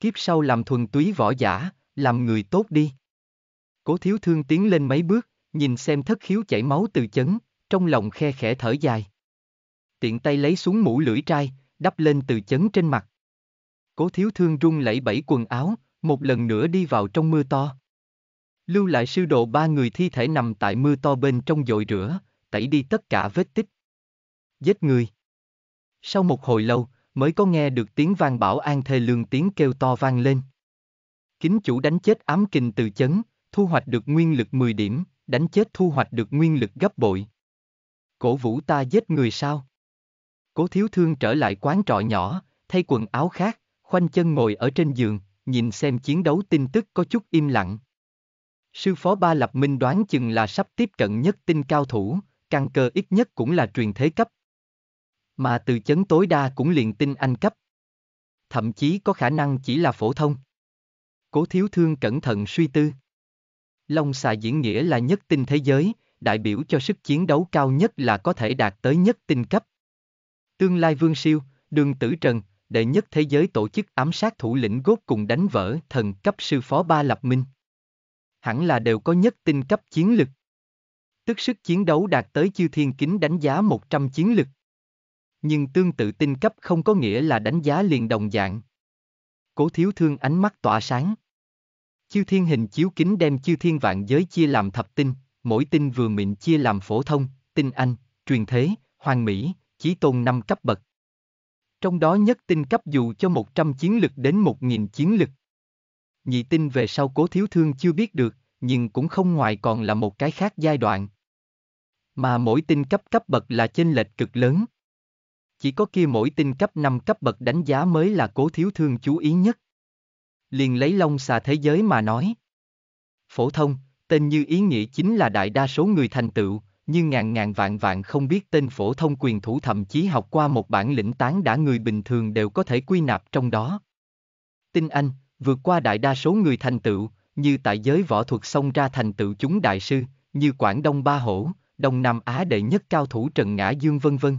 Kiếp sau làm thuần túy võ giả, làm người tốt đi. Cố thiếu thương tiến lên mấy bước, nhìn xem thất khiếu chảy máu từ chấn, trong lòng khe khẽ thở dài. Tiện tay lấy xuống mũ lưỡi trai, đắp lên từ chấn trên mặt. Cố thiếu thương run lẩy bẩy quần áo, một lần nữa đi vào trong mưa to. Lưu lại sư đồ ba người thi thể nằm tại mưa to bên trong dội rửa, tẩy đi tất cả vết tích. Giết người. Sau một hồi lâu, mới có nghe được tiếng vang bảo an thê lương tiếng kêu to vang lên. Kính chủ đánh chết ám kình từ chấn, thu hoạch được nguyên lực 10 điểm, đánh chết thu hoạch được nguyên lực gấp bội. Cổ vũ ta giết người sao? Cố thiếu thương trở lại quán trọ nhỏ, thay quần áo khác, khoanh chân ngồi ở trên giường, nhìn xem chiến đấu tin tức có chút im lặng. Sư phó Ba Lập Minh đoán chừng là sắp tiếp cận nhất tinh cao thủ, căn cơ ít nhất cũng là truyền thế cấp. Mà từ chấn tối đa cũng liền tinh anh cấp. Thậm chí có khả năng chỉ là phổ thông. Cố thiếu thương cẩn thận suy tư. Long xà diễn nghĩa là nhất tinh thế giới, đại biểu cho sức chiến đấu cao nhất là có thể đạt tới nhất tinh cấp. Tương lai vương siêu, đường tử trần, đệ nhất thế giới tổ chức ám sát thủ lĩnh gốt cùng đánh vỡ thần cấp sư phó Ba Lập Minh hẳn là đều có nhất tinh cấp chiến lực. Tức sức chiến đấu đạt tới chiêu thiên kính đánh giá 100 chiến lực. Nhưng tương tự tinh cấp không có nghĩa là đánh giá liền đồng dạng. Cố thiếu thương ánh mắt tỏa sáng. Chiêu thiên hình chiếu kính đem chiêu thiên vạn giới chia làm thập tinh, mỗi tinh vừa mịn chia làm phổ thông, tinh anh, truyền thế, hoàng mỹ, chí tôn năm cấp bậc. Trong đó nhất tinh cấp dù cho 100 chiến lực đến 1.000 chiến lực, nhị tinh về sau cố thiếu thương chưa biết được, nhưng cũng không ngoài còn là một cái khác giai đoạn. Mà mỗi tinh cấp cấp bậc là chênh lệch cực lớn. Chỉ có kia mỗi tinh cấp 5 cấp bậc đánh giá mới là cố thiếu thương chú ý nhất. Liền lấy long xà thế giới mà nói. Phổ thông, tên như ý nghĩa chính là đại đa số người thành tựu, nhưng ngàn ngàn vạn vạn không biết tên phổ thông quyền thủ thậm chí học qua một bản lĩnh tán đã người bình thường đều có thể quy nạp trong đó. Tinh Anh, vượt qua đại đa số người thành tựu, như tại giới võ thuật xông ra thành tựu chúng đại sư, như Quảng Đông Ba Hổ, Đông Nam Á đệ nhất cao thủ Trần Ngã Dương vân vân.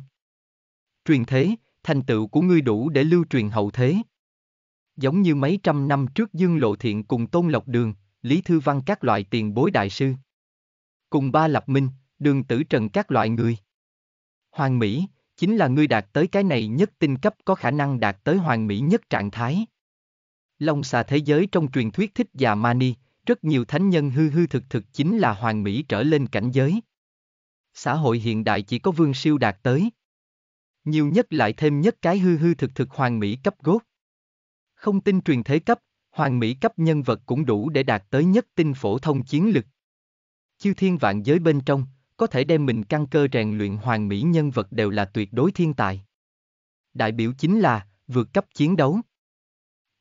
Truyền thế, thành tựu của ngươi đủ để lưu truyền hậu thế. Giống như mấy trăm năm trước Dương Lộ Thiện cùng Tôn Lộc Đường, Lý Thư Văn các loại tiền bối đại sư. Cùng ba lập minh, đường tử trần các loại người. Hoàng Mỹ, chính là ngươi đạt tới cái này nhất tinh cấp có khả năng đạt tới hoàng Mỹ nhất trạng thái. Long xà thế giới trong truyền thuyết thích già Mani, rất nhiều thánh nhân hư hư thực thực chính là hoàng mỹ trở lên cảnh giới. Xã hội hiện đại chỉ có vương siêu đạt tới. Nhiều nhất lại thêm nhất cái hư hư thực thực hoàng mỹ cấp gốt. Không tin truyền thế cấp, hoàng mỹ cấp nhân vật cũng đủ để đạt tới nhất tinh phổ thông chiến lực. Chư thiên vạn giới bên trong, có thể đem mình căn cơ rèn luyện hoàng mỹ nhân vật đều là tuyệt đối thiên tài. Đại biểu chính là, vượt cấp chiến đấu.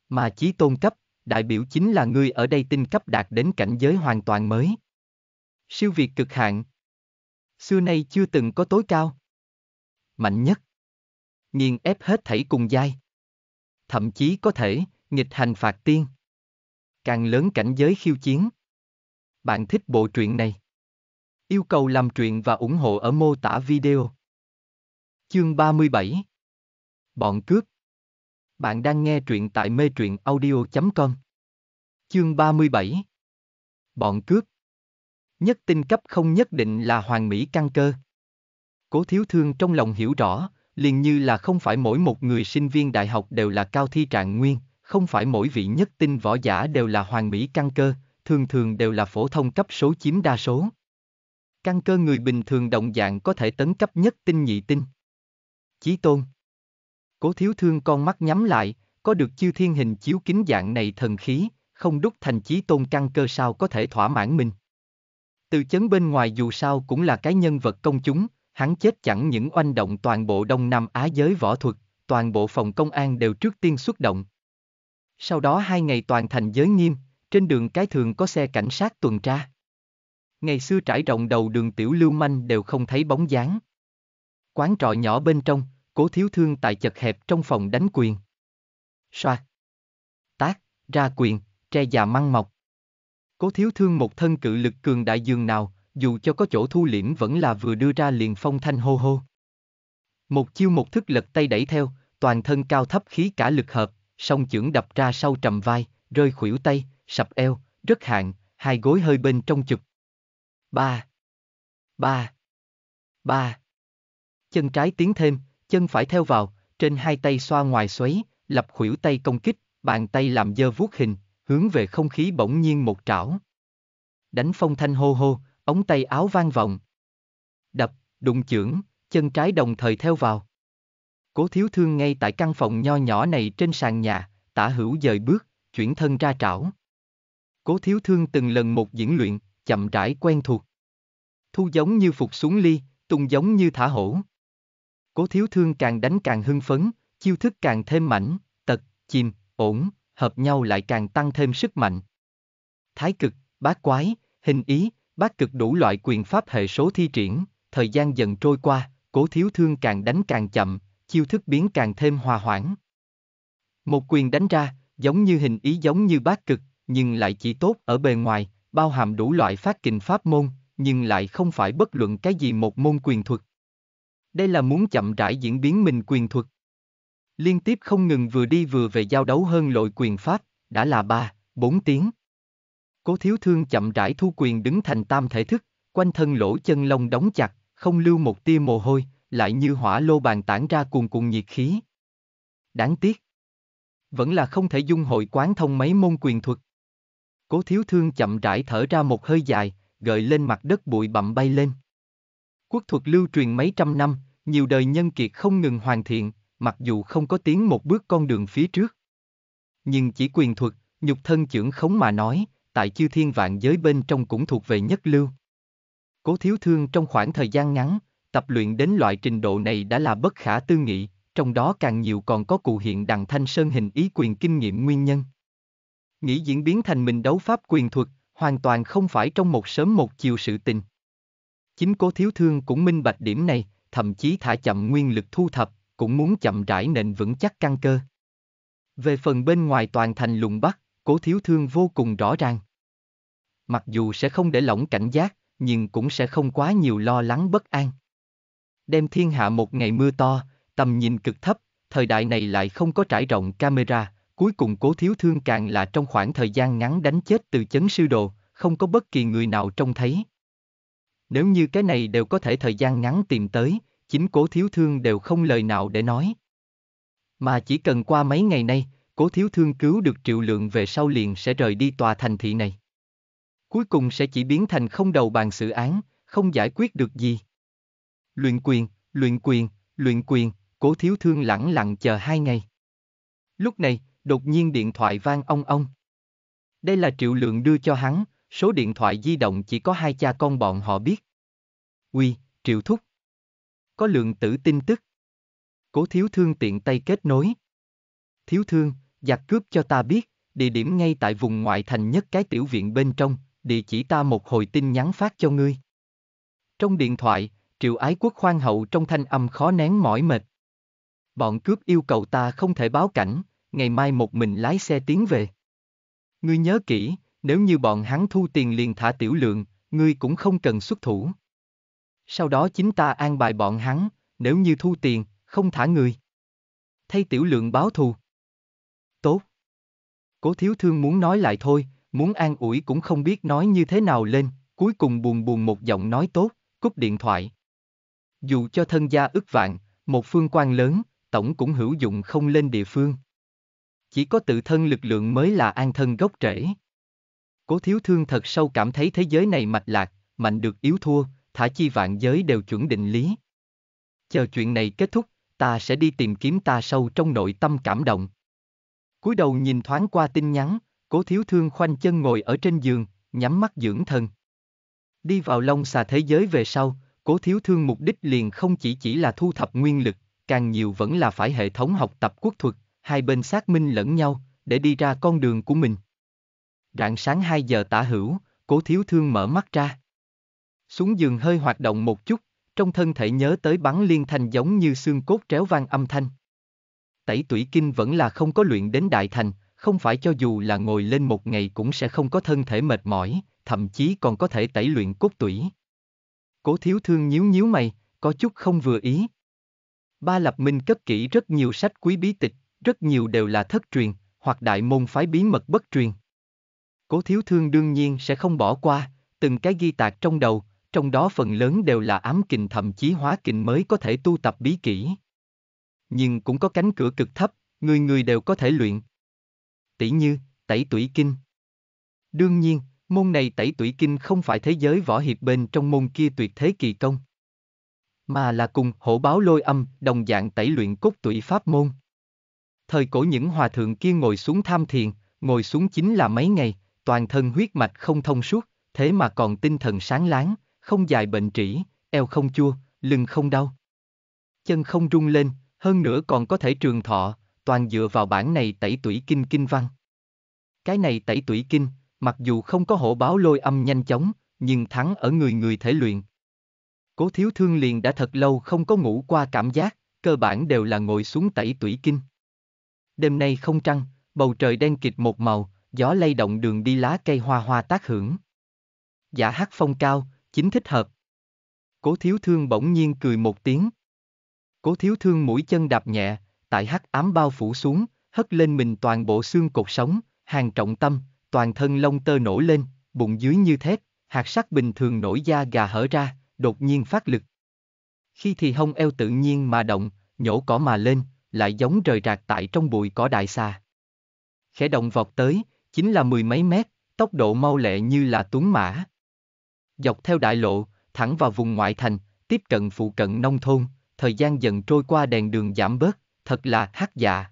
Mà chí tôn cấp, đại biểu chính là ngươi ở đây tinh cấp đạt đến cảnh giới hoàn toàn mới. Siêu việt cực hạn. Xưa nay chưa từng có tối cao. Mạnh nhất. Nghiền ép hết thảy cùng dai Thậm chí có thể, nghịch hành phạt tiên. Càng lớn cảnh giới khiêu chiến. Bạn thích bộ truyện này. Yêu cầu làm truyện và ủng hộ ở mô tả video. Chương 37 Bọn cướp bạn đang nghe truyện tại mê truyện audio.com. Chương 37 Bọn cướp Nhất tinh cấp không nhất định là hoàng mỹ căn cơ. Cố thiếu thương trong lòng hiểu rõ, liền như là không phải mỗi một người sinh viên đại học đều là cao thi trạng nguyên, không phải mỗi vị nhất tinh võ giả đều là hoàng mỹ căn cơ, thường thường đều là phổ thông cấp số chiếm đa số. Căn cơ người bình thường động dạng có thể tấn cấp nhất tinh nhị tinh. Chí tôn Cố thiếu thương con mắt nhắm lại, có được chiêu thiên hình chiếu kính dạng này thần khí, không đúc thành chí tôn căn cơ sao có thể thỏa mãn mình. Từ chấn bên ngoài dù sao cũng là cái nhân vật công chúng, hắn chết chẳng những oanh động toàn bộ Đông Nam Á giới võ thuật, toàn bộ phòng công an đều trước tiên xuất động. Sau đó hai ngày toàn thành giới nghiêm, trên đường cái thường có xe cảnh sát tuần tra. Ngày xưa trải rộng đầu đường tiểu lưu manh đều không thấy bóng dáng. Quán trọ nhỏ bên trong, cố thiếu thương tại chật hẹp trong phòng đánh quyền. Soạt. Tác, ra quyền, tre già măng mọc. Cố thiếu thương một thân cự lực cường đại dường nào, dù cho có chỗ thu liễm vẫn là vừa đưa ra liền phong thanh hô hô. Một chiêu một thức lật tay đẩy theo, toàn thân cao thấp khí cả lực hợp, song chưởng đập ra sau trầm vai, rơi khuỷu tay, sập eo, rất hạn, hai gối hơi bên trong chụp. Ba. Ba. Ba. Chân trái tiến thêm, chân phải theo vào, trên hai tay xoa ngoài xoáy, lập khuỷu tay công kích, bàn tay làm dơ vuốt hình, hướng về không khí bỗng nhiên một trảo. Đánh phong thanh hô hô, ống tay áo vang vọng. Đập, đụng chưởng, chân trái đồng thời theo vào. Cố thiếu thương ngay tại căn phòng nho nhỏ này trên sàn nhà, tả hữu dời bước, chuyển thân ra trảo. Cố thiếu thương từng lần một diễn luyện, chậm rãi quen thuộc. Thu giống như phục xuống ly, tung giống như thả hổ. Cố thiếu thương càng đánh càng hưng phấn, chiêu thức càng thêm mảnh, tật, chìm, ổn, hợp nhau lại càng tăng thêm sức mạnh. Thái cực, bát quái, hình ý, bát cực đủ loại quyền pháp hệ số thi triển, thời gian dần trôi qua, cố thiếu thương càng đánh càng chậm, chiêu thức biến càng thêm hòa hoãn. Một quyền đánh ra, giống như hình ý giống như bát cực, nhưng lại chỉ tốt ở bề ngoài, bao hàm đủ loại phát kình pháp môn, nhưng lại không phải bất luận cái gì một môn quyền thuật. Đây là muốn chậm rãi diễn biến mình quyền thuật. Liên tiếp không ngừng vừa đi vừa về giao đấu hơn lội quyền pháp, đã là ba, bốn tiếng. Cố thiếu thương chậm rãi thu quyền đứng thành tam thể thức, quanh thân lỗ chân lông đóng chặt, không lưu một tia mồ hôi, lại như hỏa lô bàn tản ra cuồn cuộn nhiệt khí. Đáng tiếc. Vẫn là không thể dung hội quán thông mấy môn quyền thuật. Cố thiếu thương chậm rãi thở ra một hơi dài, gợi lên mặt đất bụi bặm bay lên. Quốc thuật lưu truyền mấy trăm năm, nhiều đời nhân kiệt không ngừng hoàn thiện, mặc dù không có tiến một bước con đường phía trước. Nhưng chỉ quyền thuật, nhục thân trưởng khống mà nói, tại chư thiên vạn giới bên trong cũng thuộc về nhất lưu. Cố thiếu thương trong khoảng thời gian ngắn, tập luyện đến loại trình độ này đã là bất khả tư nghị, trong đó càng nhiều còn có cụ hiện đằng thanh sơn hình ý quyền kinh nghiệm nguyên nhân. Nghĩ diễn biến thành mình đấu pháp quyền thuật, hoàn toàn không phải trong một sớm một chiều sự tình. Chính cố thiếu thương cũng minh bạch điểm này, thậm chí thả chậm nguyên lực thu thập, cũng muốn chậm rãi nền vững chắc căn cơ. Về phần bên ngoài toàn thành lùng bắc, cố thiếu thương vô cùng rõ ràng. Mặc dù sẽ không để lỏng cảnh giác, nhưng cũng sẽ không quá nhiều lo lắng bất an. Đem thiên hạ một ngày mưa to, tầm nhìn cực thấp, thời đại này lại không có trải rộng camera, cuối cùng cố thiếu thương càng là trong khoảng thời gian ngắn đánh chết từ chấn sư đồ, không có bất kỳ người nào trông thấy nếu như cái này đều có thể thời gian ngắn tìm tới, chính cố thiếu thương đều không lời nào để nói. Mà chỉ cần qua mấy ngày nay, cố thiếu thương cứu được triệu lượng về sau liền sẽ rời đi tòa thành thị này. Cuối cùng sẽ chỉ biến thành không đầu bàn xử án, không giải quyết được gì. Luyện quyền, luyện quyền, luyện quyền, cố thiếu thương lẳng lặng chờ hai ngày. Lúc này, đột nhiên điện thoại vang ong ong. Đây là triệu lượng đưa cho hắn, số điện thoại di động chỉ có hai cha con bọn họ biết. Uy, Triệu Thúc. Có lượng tử tin tức. Cố thiếu thương tiện tay kết nối. Thiếu thương, giặc cướp cho ta biết, địa điểm ngay tại vùng ngoại thành nhất cái tiểu viện bên trong, địa chỉ ta một hồi tin nhắn phát cho ngươi. Trong điện thoại, triệu ái quốc khoan hậu trong thanh âm khó nén mỏi mệt. Bọn cướp yêu cầu ta không thể báo cảnh, ngày mai một mình lái xe tiến về. Ngươi nhớ kỹ, nếu như bọn hắn thu tiền liền thả tiểu lượng, ngươi cũng không cần xuất thủ. Sau đó chính ta an bài bọn hắn, nếu như thu tiền, không thả người. Thay tiểu lượng báo thù. Tốt. Cố thiếu thương muốn nói lại thôi, muốn an ủi cũng không biết nói như thế nào lên, cuối cùng buồn buồn một giọng nói tốt, cúp điện thoại. Dù cho thân gia ức vạn, một phương quan lớn, tổng cũng hữu dụng không lên địa phương. Chỉ có tự thân lực lượng mới là an thân gốc rễ. Cố thiếu thương thật sâu cảm thấy thế giới này mạch lạc, mạnh được yếu thua, thả chi vạn giới đều chuẩn định lý. Chờ chuyện này kết thúc, ta sẽ đi tìm kiếm ta sâu trong nội tâm cảm động. cúi đầu nhìn thoáng qua tin nhắn, cố thiếu thương khoanh chân ngồi ở trên giường, nhắm mắt dưỡng thần. Đi vào lông xà thế giới về sau, cố thiếu thương mục đích liền không chỉ chỉ là thu thập nguyên lực, càng nhiều vẫn là phải hệ thống học tập quốc thuật, hai bên xác minh lẫn nhau, để đi ra con đường của mình. Rạng sáng 2 giờ tả hữu, cố thiếu thương mở mắt ra. Xuống giường hơi hoạt động một chút, trong thân thể nhớ tới bắn liên thanh giống như xương cốt tréo vang âm thanh. Tẩy tủy kinh vẫn là không có luyện đến đại thành, không phải cho dù là ngồi lên một ngày cũng sẽ không có thân thể mệt mỏi, thậm chí còn có thể tẩy luyện cốt tủy. Cố thiếu thương nhíu nhíu mày, có chút không vừa ý. Ba Lập Minh cất kỹ rất nhiều sách quý bí tịch, rất nhiều đều là thất truyền, hoặc đại môn phái bí mật bất truyền. Cố thiếu thương đương nhiên sẽ không bỏ qua, từng cái ghi tạc trong đầu, trong đó phần lớn đều là ám kình thậm chí hóa kình mới có thể tu tập bí kỹ. Nhưng cũng có cánh cửa cực thấp, người người đều có thể luyện. Tỷ như, tẩy tủy kinh. Đương nhiên, môn này tẩy tủy kinh không phải thế giới võ hiệp bên trong môn kia tuyệt thế kỳ công. Mà là cùng hổ báo lôi âm, đồng dạng tẩy luyện cốt tủy pháp môn. Thời cổ những hòa thượng kia ngồi xuống tham thiền, ngồi xuống chính là mấy ngày, toàn thân huyết mạch không thông suốt, thế mà còn tinh thần sáng láng, không dài bệnh trĩ, eo không chua, lưng không đau. Chân không rung lên, hơn nữa còn có thể trường thọ, toàn dựa vào bản này tẩy tủy kinh kinh văn. Cái này tẩy tủy kinh, mặc dù không có hổ báo lôi âm nhanh chóng, nhưng thắng ở người người thể luyện. Cố thiếu thương liền đã thật lâu không có ngủ qua cảm giác, cơ bản đều là ngồi xuống tẩy tủy kinh. Đêm nay không trăng, bầu trời đen kịt một màu, gió lay động đường đi lá cây hoa hoa tác hưởng. Giả hát phong cao, chính thích hợp. Cố thiếu thương bỗng nhiên cười một tiếng. Cố thiếu thương mũi chân đạp nhẹ, tại hắc ám bao phủ xuống, hất lên mình toàn bộ xương cột sống, hàng trọng tâm, toàn thân lông tơ nổi lên, bụng dưới như thép, hạt sắt bình thường nổi da gà hở ra, đột nhiên phát lực. Khi thì hông eo tự nhiên mà động, nhổ cỏ mà lên, lại giống rời rạc tại trong bụi cỏ đại xa Khẽ động vọt tới, chính là mười mấy mét, tốc độ mau lẹ như là tuấn mã. Dọc theo đại lộ, thẳng vào vùng ngoại thành, tiếp cận phụ cận nông thôn, thời gian dần trôi qua đèn đường giảm bớt, thật là hát dạ.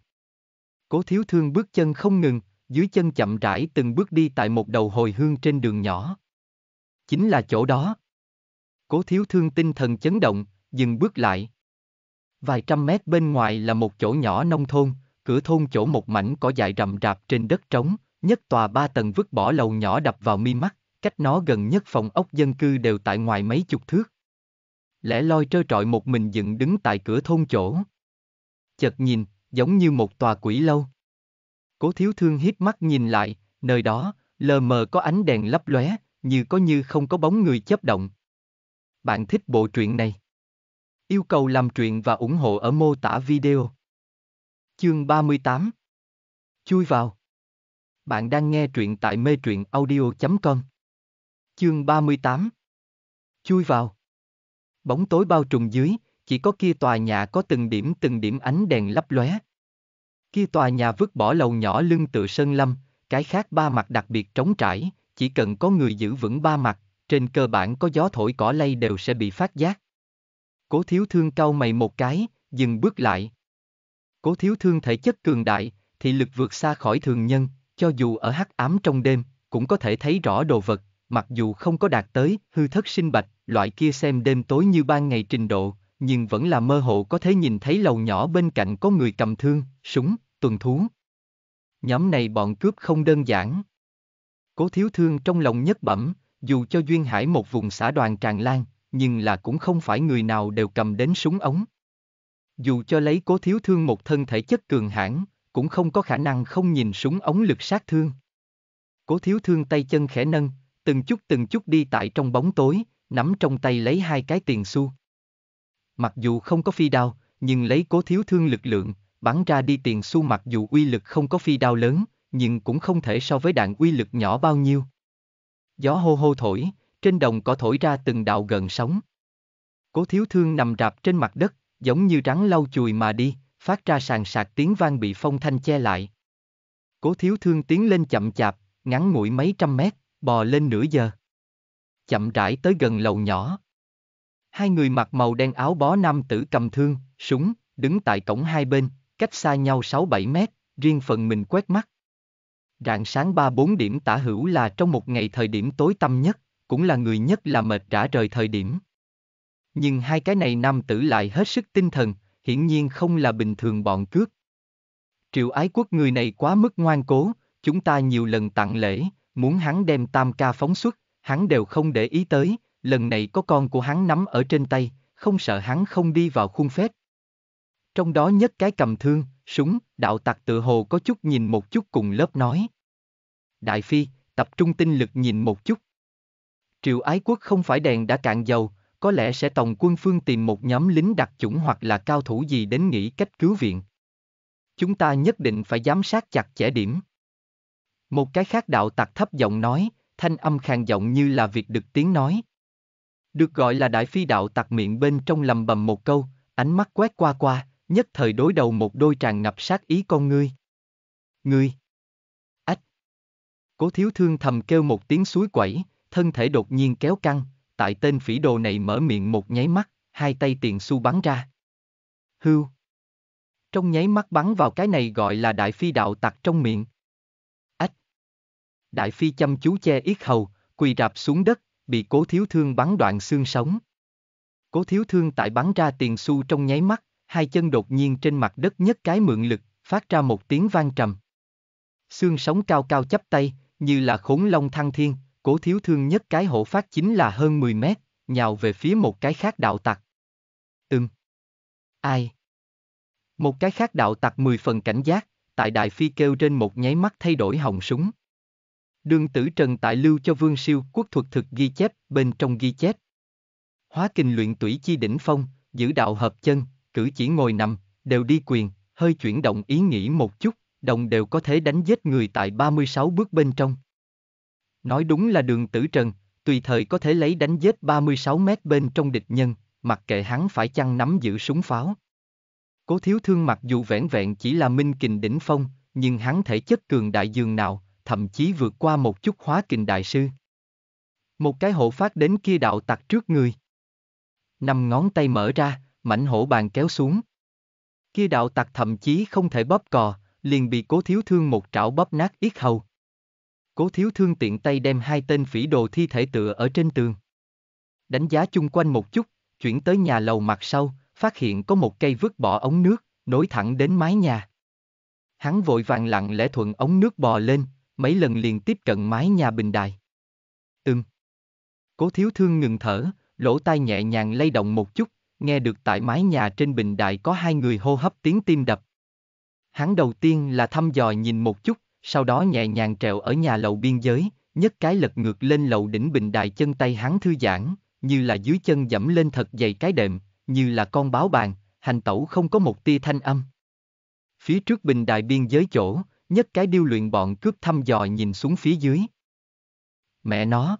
Cố thiếu thương bước chân không ngừng, dưới chân chậm rãi từng bước đi tại một đầu hồi hương trên đường nhỏ. Chính là chỗ đó. Cố thiếu thương tinh thần chấn động, dừng bước lại. Vài trăm mét bên ngoài là một chỗ nhỏ nông thôn, cửa thôn chỗ một mảnh cỏ dại rậm rạp trên đất trống, nhất tòa ba tầng vứt bỏ lầu nhỏ đập vào mi mắt, cách nó gần nhất phòng ốc dân cư đều tại ngoài mấy chục thước. Lẽ loi trơ trọi một mình dựng đứng tại cửa thôn chỗ. Chợt nhìn, giống như một tòa quỷ lâu. Cố thiếu thương hít mắt nhìn lại, nơi đó, lờ mờ có ánh đèn lấp lóe, như có như không có bóng người chấp động. Bạn thích bộ truyện này? Yêu cầu làm truyện và ủng hộ ở mô tả video. Chương 38 Chui vào bạn đang nghe truyện tại mê truyện audio.com. Chương 38 Chui vào Bóng tối bao trùm dưới, chỉ có kia tòa nhà có từng điểm từng điểm ánh đèn lấp lóe. Kia tòa nhà vứt bỏ lầu nhỏ lưng tựa sơn lâm, cái khác ba mặt đặc biệt trống trải, chỉ cần có người giữ vững ba mặt, trên cơ bản có gió thổi cỏ lay đều sẽ bị phát giác. Cố thiếu thương cau mày một cái, dừng bước lại. Cố thiếu thương thể chất cường đại, thị lực vượt xa khỏi thường nhân, cho dù ở hắc ám trong đêm, cũng có thể thấy rõ đồ vật, mặc dù không có đạt tới hư thất sinh bạch, loại kia xem đêm tối như ban ngày trình độ, nhưng vẫn là mơ hồ có thể nhìn thấy lầu nhỏ bên cạnh có người cầm thương, súng, tuần thú. Nhóm này bọn cướp không đơn giản. Cố thiếu thương trong lòng nhất bẩm, dù cho Duyên Hải một vùng xã đoàn tràn lan, nhưng là cũng không phải người nào đều cầm đến súng ống. Dù cho lấy cố thiếu thương một thân thể chất cường hãn, cũng không có khả năng không nhìn súng ống lực sát thương. Cố thiếu thương tay chân khẽ nâng, từng chút từng chút đi tại trong bóng tối, nắm trong tay lấy hai cái tiền xu. Mặc dù không có phi đao, nhưng lấy cố thiếu thương lực lượng, bắn ra đi tiền xu mặc dù uy lực không có phi đao lớn, nhưng cũng không thể so với đạn uy lực nhỏ bao nhiêu. Gió hô hô thổi, trên đồng có thổi ra từng đạo gần sóng. Cố thiếu thương nằm rạp trên mặt đất, giống như rắn lau chùi mà đi, phát ra sàn sạc tiếng vang bị phong thanh che lại. Cố thiếu thương tiến lên chậm chạp, ngắn mũi mấy trăm mét, bò lên nửa giờ. Chậm rãi tới gần lầu nhỏ. Hai người mặc màu đen áo bó nam tử cầm thương, súng, đứng tại cổng hai bên, cách xa nhau 6-7 mét, riêng phần mình quét mắt. Rạng sáng 3-4 điểm tả hữu là trong một ngày thời điểm tối tăm nhất, cũng là người nhất là mệt rã rời thời điểm. Nhưng hai cái này nam tử lại hết sức tinh thần, hiển nhiên không là bình thường bọn cướp. Triệu ái quốc người này quá mức ngoan cố, chúng ta nhiều lần tặng lễ, muốn hắn đem tam ca phóng xuất, hắn đều không để ý tới, lần này có con của hắn nắm ở trên tay, không sợ hắn không đi vào khuôn phép. Trong đó nhất cái cầm thương, súng, đạo tặc tự hồ có chút nhìn một chút cùng lớp nói. Đại Phi, tập trung tinh lực nhìn một chút. Triệu ái quốc không phải đèn đã cạn dầu, có lẽ sẽ tổng quân phương tìm một nhóm lính đặc chủng hoặc là cao thủ gì đến nghĩ cách cứu viện. Chúng ta nhất định phải giám sát chặt chẽ điểm. Một cái khác đạo tặc thấp giọng nói, thanh âm khàn giọng như là việc được tiếng nói. Được gọi là đại phi đạo tặc miệng bên trong lầm bầm một câu, ánh mắt quét qua qua, nhất thời đối đầu một đôi tràn ngập sát ý con ngươi. Ngươi! Ách! Cố thiếu thương thầm kêu một tiếng suối quẩy, thân thể đột nhiên kéo căng, tại tên phỉ đồ này mở miệng một nháy mắt, hai tay tiền xu bắn ra. Hưu. Trong nháy mắt bắn vào cái này gọi là đại phi đạo tặc trong miệng. Ách. Đại phi chăm chú che yết hầu, quỳ rạp xuống đất, bị cố thiếu thương bắn đoạn xương sống. Cố thiếu thương tại bắn ra tiền xu trong nháy mắt, hai chân đột nhiên trên mặt đất nhất cái mượn lực, phát ra một tiếng vang trầm. Xương sống cao cao chắp tay, như là khốn long thăng thiên, cố thiếu thương nhất cái hổ phát chính là hơn 10 mét, nhào về phía một cái khác đạo tặc. Ừm. Ai? Một cái khác đạo tặc 10 phần cảnh giác, tại đại phi kêu trên một nháy mắt thay đổi hồng súng. Đường tử trần tại lưu cho vương siêu quốc thuật thực ghi chép, bên trong ghi chép. Hóa kinh luyện tủy chi đỉnh phong, giữ đạo hợp chân, cử chỉ ngồi nằm, đều đi quyền, hơi chuyển động ý nghĩ một chút, đồng đều có thể đánh giết người tại 36 bước bên trong. Nói đúng là đường tử trần, tùy thời có thể lấy đánh giết 36 mét bên trong địch nhân, mặc kệ hắn phải chăng nắm giữ súng pháo. Cố thiếu thương mặc dù vẻn vẹn chỉ là minh kình đỉnh phong, nhưng hắn thể chất cường đại dường nào, thậm chí vượt qua một chút hóa kình đại sư. Một cái hộ phát đến kia đạo tặc trước người. Năm ngón tay mở ra, mảnh hổ bàn kéo xuống. Kia đạo tặc thậm chí không thể bóp cò, liền bị cố thiếu thương một trảo bóp nát yết hầu. Cố thiếu thương tiện tay đem hai tên phỉ đồ thi thể tựa ở trên tường. Đánh giá chung quanh một chút, chuyển tới nhà lầu mặt sau, phát hiện có một cây vứt bỏ ống nước, nối thẳng đến mái nhà. Hắn vội vàng lặng lẽ thuận ống nước bò lên, mấy lần liền tiếp cận mái nhà bình đài. Ừm. Cố thiếu thương ngừng thở, lỗ tai nhẹ nhàng lay động một chút, nghe được tại mái nhà trên bình đại có hai người hô hấp tiếng tim đập. Hắn đầu tiên là thăm dò nhìn một chút, sau đó nhẹ nhàng trèo ở nhà lầu biên giới, nhất cái lật ngược lên lầu đỉnh bình đài chân tay hắn thư giãn, như là dưới chân dẫm lên thật dày cái đệm, như là con báo bàn, hành tẩu không có một tia thanh âm. Phía trước bình đài biên giới chỗ, nhất cái điêu luyện bọn cướp thăm dò nhìn xuống phía dưới. Mẹ nó!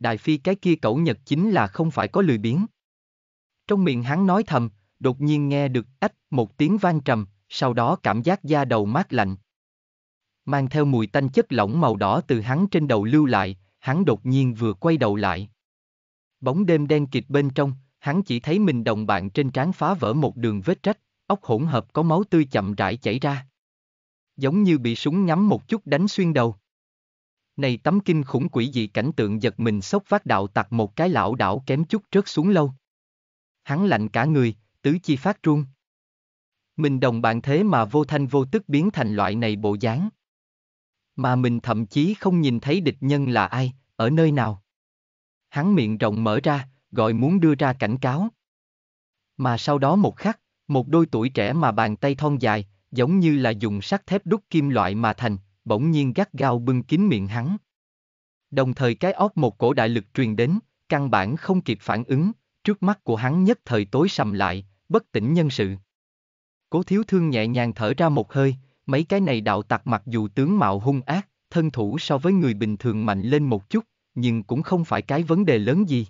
Đại phi cái kia cẩu nhật chính là không phải có lười biếng. Trong miệng hắn nói thầm, đột nhiên nghe được ách một tiếng vang trầm, sau đó cảm giác da đầu mát lạnh, mang theo mùi tanh chất lỏng màu đỏ từ hắn trên đầu lưu lại, hắn đột nhiên vừa quay đầu lại. Bóng đêm đen kịt bên trong, hắn chỉ thấy mình đồng bạn trên trán phá vỡ một đường vết rách, ốc hỗn hợp có máu tươi chậm rãi chảy ra. Giống như bị súng nhắm một chút đánh xuyên đầu. Này tấm kinh khủng quỷ dị cảnh tượng giật mình sốc vác đạo tặc một cái lão đảo kém chút rớt xuống lâu. Hắn lạnh cả người, tứ chi phát run. Mình đồng bạn thế mà vô thanh vô tức biến thành loại này bộ dáng. Mà mình thậm chí không nhìn thấy địch nhân là ai, ở nơi nào. Hắn miệng rộng mở ra, gọi muốn đưa ra cảnh cáo. Mà sau đó một khắc, một đôi tuổi trẻ mà bàn tay thon dài, giống như là dùng sắt thép đúc kim loại mà thành, bỗng nhiên gắt gao bưng kín miệng hắn. Đồng thời cái óc một cổ đại lực truyền đến, căn bản không kịp phản ứng, trước mắt của hắn nhất thời tối sầm lại, bất tỉnh nhân sự. Cố thiếu thương nhẹ nhàng thở ra một hơi, Mấy cái này đạo tặc mặc dù tướng mạo hung ác, thân thủ so với người bình thường mạnh lên một chút, nhưng cũng không phải cái vấn đề lớn gì.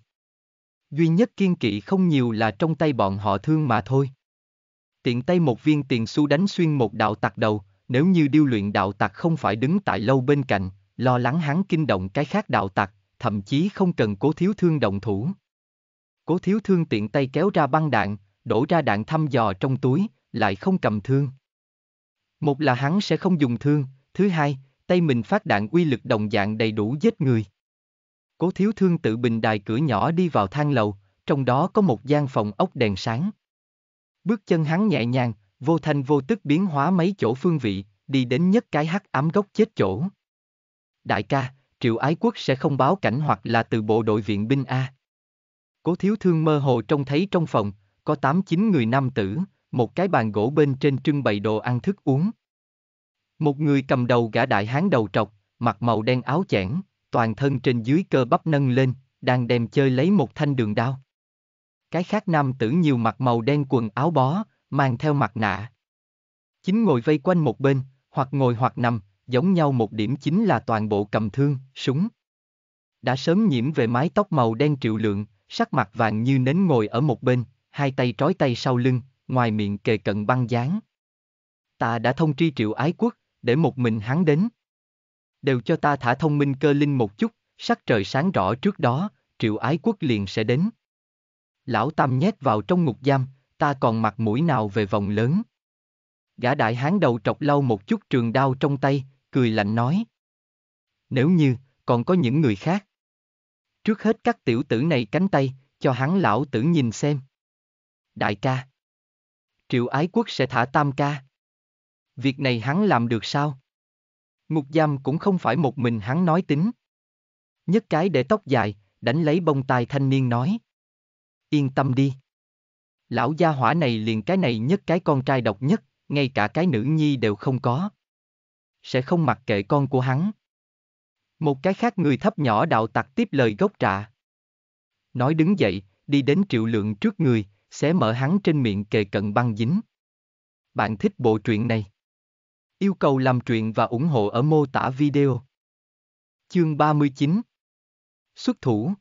Duy nhất kiên kỵ không nhiều là trong tay bọn họ thương mà thôi. Tiện tay một viên tiền xu đánh xuyên một đạo tặc đầu, nếu như điêu luyện đạo tặc không phải đứng tại lâu bên cạnh, lo lắng hắn kinh động cái khác đạo tặc, thậm chí không cần cố thiếu thương động thủ. Cố thiếu thương tiện tay kéo ra băng đạn, đổ ra đạn thăm dò trong túi, lại không cầm thương. Một là hắn sẽ không dùng thương, thứ hai, tay mình phát đạn uy lực đồng dạng đầy đủ giết người. Cố thiếu thương tự bình đài cửa nhỏ đi vào thang lầu, trong đó có một gian phòng ốc đèn sáng. Bước chân hắn nhẹ nhàng, vô thanh vô tức biến hóa mấy chỗ phương vị, đi đến nhất cái hắc ám gốc chết chỗ. Đại ca, triệu ái quốc sẽ không báo cảnh hoặc là từ bộ đội viện binh A. Cố thiếu thương mơ hồ trông thấy trong phòng, có 8-9 người nam tử, một cái bàn gỗ bên trên trưng bày đồ ăn thức uống. Một người cầm đầu gã đại hán đầu trọc, mặc màu đen áo chẽn, toàn thân trên dưới cơ bắp nâng lên, đang đem chơi lấy một thanh đường đao. Cái khác nam tử nhiều mặc màu đen quần áo bó, mang theo mặt nạ. Chính ngồi vây quanh một bên, hoặc ngồi hoặc nằm, giống nhau một điểm chính là toàn bộ cầm thương, súng. Đã sớm nhiễm về mái tóc màu đen triệu lượng, sắc mặt vàng như nến ngồi ở một bên, hai tay trói tay sau lưng, ngoài miệng kề cận băng dáng. Ta đã thông tri triệu ái quốc, để một mình hắn đến. Đều cho ta thả thông minh cơ linh một chút, sắc trời sáng rõ trước đó, triệu ái quốc liền sẽ đến. Lão Tam nhét vào trong ngục giam, ta còn mặt mũi nào về vòng lớn. Gã đại hán đầu trọc lau một chút trường đao trong tay, cười lạnh nói. Nếu như, còn có những người khác. Trước hết các tiểu tử này cánh tay, cho hắn lão tử nhìn xem. Đại ca. Triệu Ái Quốc sẽ thả Tam Ca. Việc này hắn làm được sao? Ngục giam cũng không phải một mình hắn nói tính. Nhất cái để tóc dài, đánh lấy bông tai thanh niên nói. Yên tâm đi. Lão gia hỏa này liền cái này nhất cái con trai độc nhất, ngay cả cái nữ nhi đều không có. Sẽ không mặc kệ con của hắn. Một cái khác người thấp nhỏ đạo tặc tiếp lời gốc trạ. Nói đứng dậy, đi đến triệu lượng trước người, xé mở hắn trên miệng kề cận băng dính. Bạn thích bộ truyện này? Yêu cầu làm truyện và ủng hộ ở mô tả video. Chương 39 Xuất thủ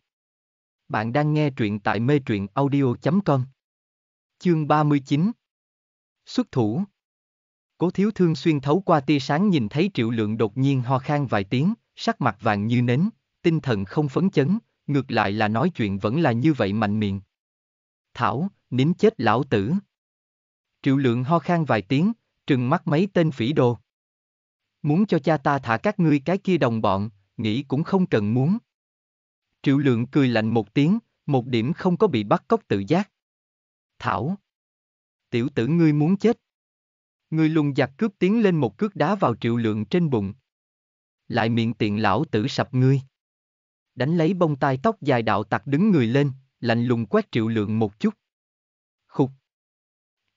Bạn đang nghe truyện tại mê truyện audio.com Chương 39 Xuất thủ Cố thiếu thương xuyên thấu qua tia sáng nhìn thấy triệu lượng đột nhiên ho khan vài tiếng, sắc mặt vàng như nến, tinh thần không phấn chấn, ngược lại là nói chuyện vẫn là như vậy mạnh miệng thảo, nín chết lão tử. Triệu lượng ho khan vài tiếng, trừng mắt mấy tên phỉ đồ. Muốn cho cha ta thả các ngươi cái kia đồng bọn, nghĩ cũng không cần muốn. Triệu lượng cười lạnh một tiếng, một điểm không có bị bắt cóc tự giác. Thảo. Tiểu tử ngươi muốn chết. Ngươi lùng giặc cướp tiến lên một cước đá vào triệu lượng trên bụng. Lại miệng tiện lão tử sập ngươi. Đánh lấy bông tai tóc dài đạo tặc đứng người lên, lạnh lùng quét triệu lượng một chút. Khục.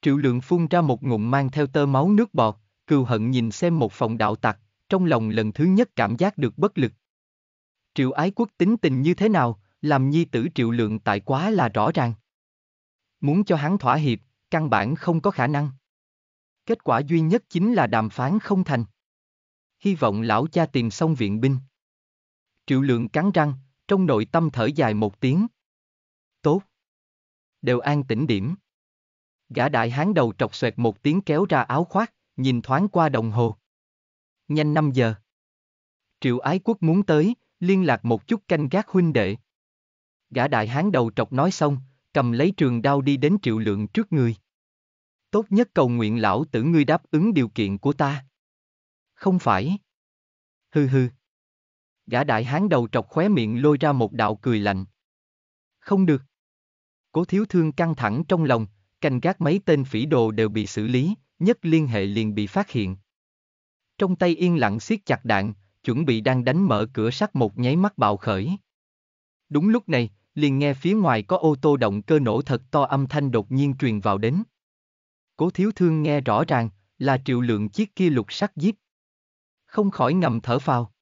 Triệu lượng phun ra một ngụm mang theo tơ máu nước bọt, cừu hận nhìn xem một phòng đạo tặc, trong lòng lần thứ nhất cảm giác được bất lực. Triệu ái quốc tính tình như thế nào, làm nhi tử triệu lượng tại quá là rõ ràng. Muốn cho hắn thỏa hiệp, căn bản không có khả năng. Kết quả duy nhất chính là đàm phán không thành. Hy vọng lão cha tìm xong viện binh. Triệu lượng cắn răng, trong nội tâm thở dài một tiếng. Tốt. Đều an tĩnh điểm. Gã đại hán đầu trọc xoẹt một tiếng kéo ra áo khoác, nhìn thoáng qua đồng hồ. Nhanh 5 giờ. Triệu ái quốc muốn tới, liên lạc một chút canh gác huynh đệ. Gã đại hán đầu trọc nói xong, cầm lấy trường đao đi đến triệu lượng trước người. Tốt nhất cầu nguyện lão tử ngươi đáp ứng điều kiện của ta. Không phải. Hừ hừ. Gã đại hán đầu trọc khóe miệng lôi ra một đạo cười lạnh. Không được. Cố thiếu thương căng thẳng trong lòng, canh gác mấy tên phỉ đồ đều bị xử lý, nhất liên hệ liền bị phát hiện. Trong tay yên lặng siết chặt đạn, chuẩn bị đang đánh mở cửa sắt một nháy mắt bạo khởi. Đúng lúc này, liền nghe phía ngoài có ô tô động cơ nổ thật to âm thanh đột nhiên truyền vào đến. Cố thiếu thương nghe rõ ràng, là triệu lượng chiếc kia lục sắt giết. Không khỏi ngầm thở phào.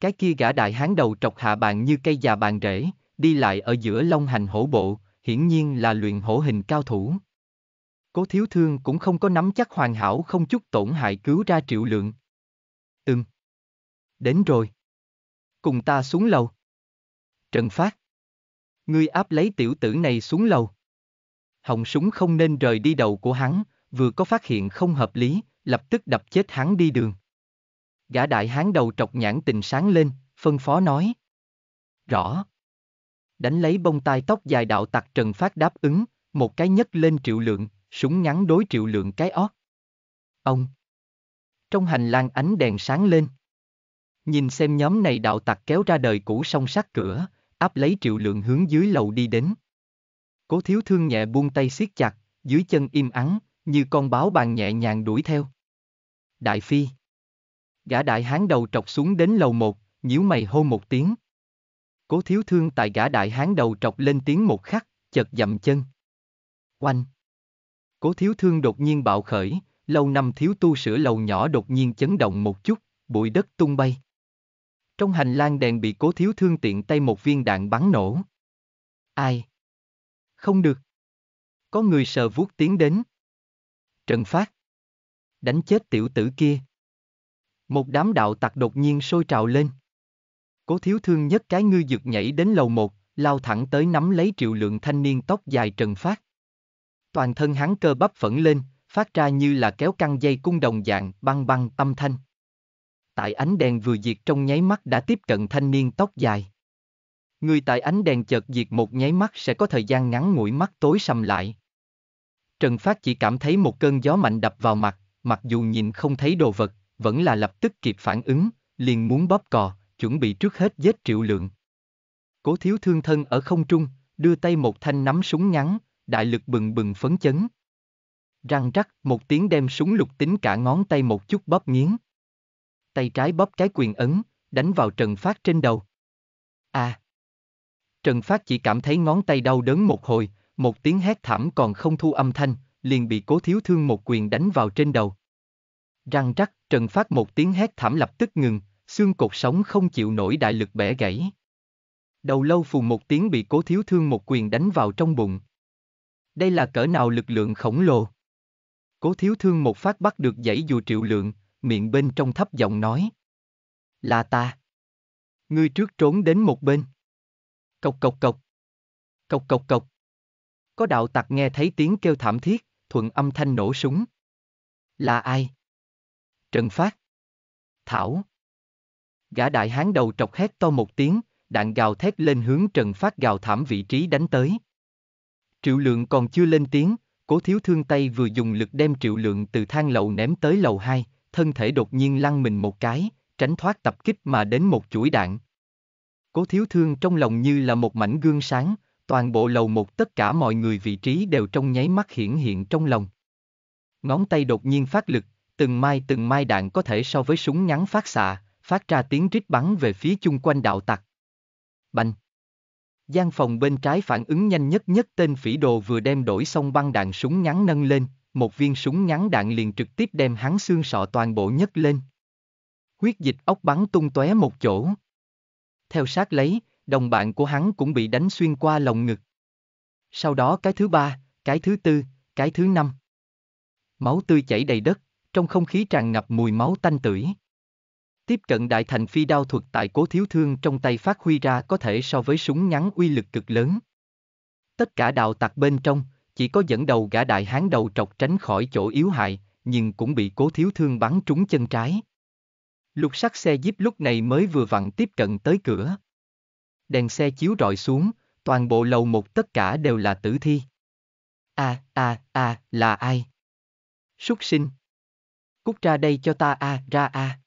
Cái kia gã đại hán đầu trọc hạ bàn như cây già bàn rễ, đi lại ở giữa long hành hổ bộ, hiển nhiên là luyện hổ hình cao thủ. Cố thiếu thương cũng không có nắm chắc hoàn hảo không chút tổn hại cứu ra triệu lượng. Ừm. Đến rồi. Cùng ta xuống lầu. Trần Phát. Ngươi áp lấy tiểu tử này xuống lầu. Hồng súng không nên rời đi đầu của hắn, vừa có phát hiện không hợp lý, lập tức đập chết hắn đi đường. Gã đại hán đầu trọc nhãn tình sáng lên, phân phó nói. Rõ đánh lấy bông tai tóc dài đạo tặc Trần Phát đáp ứng, một cái nhấc lên triệu lượng, súng ngắn đối triệu lượng cái ót. Ông! Trong hành lang ánh đèn sáng lên. Nhìn xem nhóm này đạo tặc kéo ra đời cũ song sát cửa, áp lấy triệu lượng hướng dưới lầu đi đến. Cố thiếu thương nhẹ buông tay siết chặt, dưới chân im ắng, như con báo bàn nhẹ nhàng đuổi theo. Đại Phi Gã đại hán đầu trọc xuống đến lầu một, nhíu mày hô một tiếng. Cố thiếu thương tại gã đại hán đầu trọc lên tiếng một khắc, chợt dậm chân. Oanh! Cố thiếu thương đột nhiên bạo khởi, lâu năm thiếu tu sửa lầu nhỏ đột nhiên chấn động một chút, bụi đất tung bay. Trong hành lang đèn bị cố thiếu thương tiện tay một viên đạn bắn nổ. Ai? Không được. Có người sờ vuốt tiến đến. Trần Phát. Đánh chết tiểu tử kia. Một đám đạo tặc đột nhiên sôi trào lên. Cố thiếu thương nhất cái ngư dược nhảy đến lầu một, lao thẳng tới nắm lấy triệu lượng thanh niên tóc dài trần phát. Toàn thân hắn cơ bắp phẫn lên, phát ra như là kéo căng dây cung đồng dạng băng băng âm thanh. Tại ánh đèn vừa diệt trong nháy mắt đã tiếp cận thanh niên tóc dài. Người tại ánh đèn chợt diệt một nháy mắt sẽ có thời gian ngắn ngủi mắt tối sầm lại. Trần Phát chỉ cảm thấy một cơn gió mạnh đập vào mặt, mặc dù nhìn không thấy đồ vật, vẫn là lập tức kịp phản ứng, liền muốn bóp cò chuẩn bị trước hết giết triệu lượng. Cố thiếu thương thân ở không trung, đưa tay một thanh nắm súng ngắn, đại lực bừng bừng phấn chấn. Răng rắc, một tiếng đem súng lục tính cả ngón tay một chút bóp nghiến. Tay trái bóp cái quyền ấn, đánh vào Trần Phát trên đầu. À! Trần Phát chỉ cảm thấy ngón tay đau đớn một hồi, một tiếng hét thảm còn không thu âm thanh, liền bị cố thiếu thương một quyền đánh vào trên đầu. Răng rắc, Trần Phát một tiếng hét thảm lập tức ngừng, xương cột sống không chịu nổi đại lực bẻ gãy. Đầu lâu phù một tiếng bị cố thiếu thương một quyền đánh vào trong bụng. Đây là cỡ nào lực lượng khổng lồ. Cố thiếu thương một phát bắt được dãy dù triệu lượng, miệng bên trong thấp giọng nói. Là ta. Ngươi trước trốn đến một bên. Cộc cộc cộc. Cộc cộc cộc. Có đạo tặc nghe thấy tiếng kêu thảm thiết, thuận âm thanh nổ súng. Là ai? Trần Phát. Thảo. Gã đại hán đầu trọc hét to một tiếng, đạn gào thét lên hướng Trần Phát gào thảm vị trí đánh tới. Triệu lượng còn chưa lên tiếng, cố thiếu thương tay vừa dùng lực đem triệu lượng từ thang lầu ném tới lầu 2, thân thể đột nhiên lăn mình một cái, tránh thoát tập kích mà đến một chuỗi đạn. Cố thiếu thương trong lòng như là một mảnh gương sáng, toàn bộ lầu một tất cả mọi người vị trí đều trong nháy mắt hiển hiện trong lòng. Ngón tay đột nhiên phát lực, từng mai từng mai đạn có thể so với súng ngắn phát xạ, phát ra tiếng rít bắn về phía chung quanh đạo tặc. Bành! Gian phòng bên trái phản ứng nhanh nhất nhất tên phỉ đồ vừa đem đổi xong băng đạn súng ngắn nâng lên, một viên súng ngắn đạn liền trực tiếp đem hắn xương sọ toàn bộ nhấc lên. Huyết dịch ốc bắn tung tóe một chỗ. Theo sát lấy, đồng bạn của hắn cũng bị đánh xuyên qua lồng ngực. Sau đó cái thứ ba, cái thứ tư, cái thứ năm. Máu tươi chảy đầy đất, trong không khí tràn ngập mùi máu tanh tưởi. Tiếp cận đại thành phi đao thuật tại cố thiếu thương trong tay phát huy ra có thể so với súng ngắn uy lực cực lớn. Tất cả đạo tặc bên trong, chỉ có dẫn đầu gã đại hán đầu trọc tránh khỏi chỗ yếu hại, nhưng cũng bị cố thiếu thương bắn trúng chân trái. Lục sắc xe jeep lúc này mới vừa vặn tiếp cận tới cửa. Đèn xe chiếu rọi xuống, toàn bộ lầu một tất cả đều là tử thi. A, a, a, là ai? Súc sinh. Cút ra đây cho ta a, ra a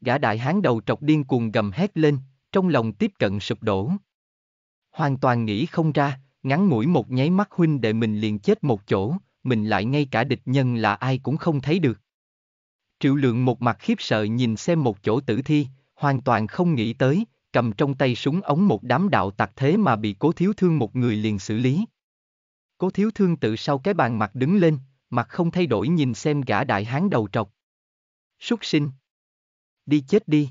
gã đại hán đầu trọc điên cuồng gầm hét lên, trong lòng tiếp cận sụp đổ. Hoàn toàn nghĩ không ra, ngắn mũi một nháy mắt huynh đệ mình liền chết một chỗ, mình lại ngay cả địch nhân là ai cũng không thấy được. Triệu lượng một mặt khiếp sợ nhìn xem một chỗ tử thi, hoàn toàn không nghĩ tới, cầm trong tay súng ống một đám đạo tặc thế mà bị cố thiếu thương một người liền xử lý. Cố thiếu thương tự sau cái bàn mặt đứng lên, mặt không thay đổi nhìn xem gã đại hán đầu trọc. Súc sinh đi chết đi.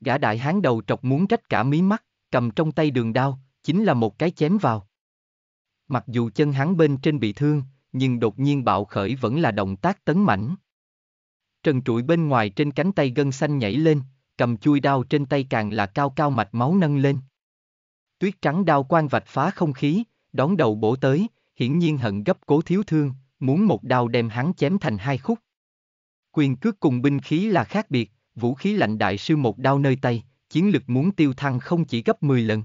Gã đại hán đầu trọc muốn trách cả mí mắt, cầm trong tay đường đao, chính là một cái chém vào. Mặc dù chân hắn bên trên bị thương, nhưng đột nhiên bạo khởi vẫn là động tác tấn mảnh. Trần trụi bên ngoài trên cánh tay gân xanh nhảy lên, cầm chui đao trên tay càng là cao cao mạch máu nâng lên. Tuyết trắng đao quang vạch phá không khí, đón đầu bổ tới, hiển nhiên hận gấp cố thiếu thương, muốn một đao đem hắn chém thành hai khúc. Quyền cước cùng binh khí là khác biệt, vũ khí lạnh đại sư một đao nơi tay, chiến lực muốn tiêu thăng không chỉ gấp 10 lần.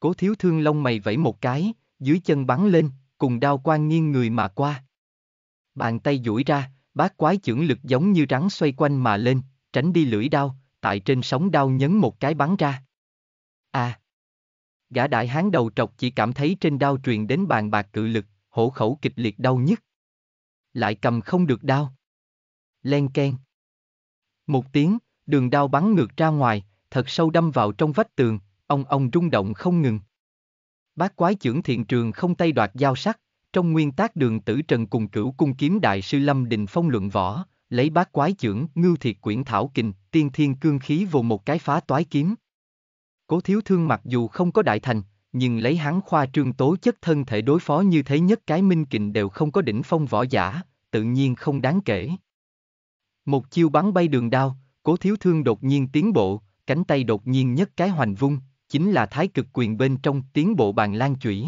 Cố thiếu thương lông mày vẫy một cái, dưới chân bắn lên, cùng đao quan nghiêng người mà qua. Bàn tay duỗi ra, bát quái trưởng lực giống như rắn xoay quanh mà lên, tránh đi lưỡi đao, tại trên sóng đao nhấn một cái bắn ra. À! Gã đại hán đầu trọc chỉ cảm thấy trên đao truyền đến bàn bạc cự lực, hổ khẩu kịch liệt đau nhất. Lại cầm không được đao. Len ken. Một tiếng, đường đao bắn ngược ra ngoài, thật sâu đâm vào trong vách tường, ông ông rung động không ngừng. Bác quái trưởng thiện trường không tay đoạt dao sắc, trong nguyên tác đường tử trần cùng cửu cung kiếm đại sư Lâm Đình Phong luận võ, lấy bác quái trưởng ngưu thiệt quyển thảo kình, tiên thiên cương khí vô một cái phá toái kiếm. Cố thiếu thương mặc dù không có đại thành, nhưng lấy hắn khoa trương tố chất thân thể đối phó như thế nhất cái minh kình đều không có đỉnh phong võ giả, tự nhiên không đáng kể. Một chiêu bắn bay đường đao, cố thiếu thương đột nhiên tiến bộ, cánh tay đột nhiên nhất cái hoành vung, chính là thái cực quyền bên trong tiến bộ bàn lan chủy.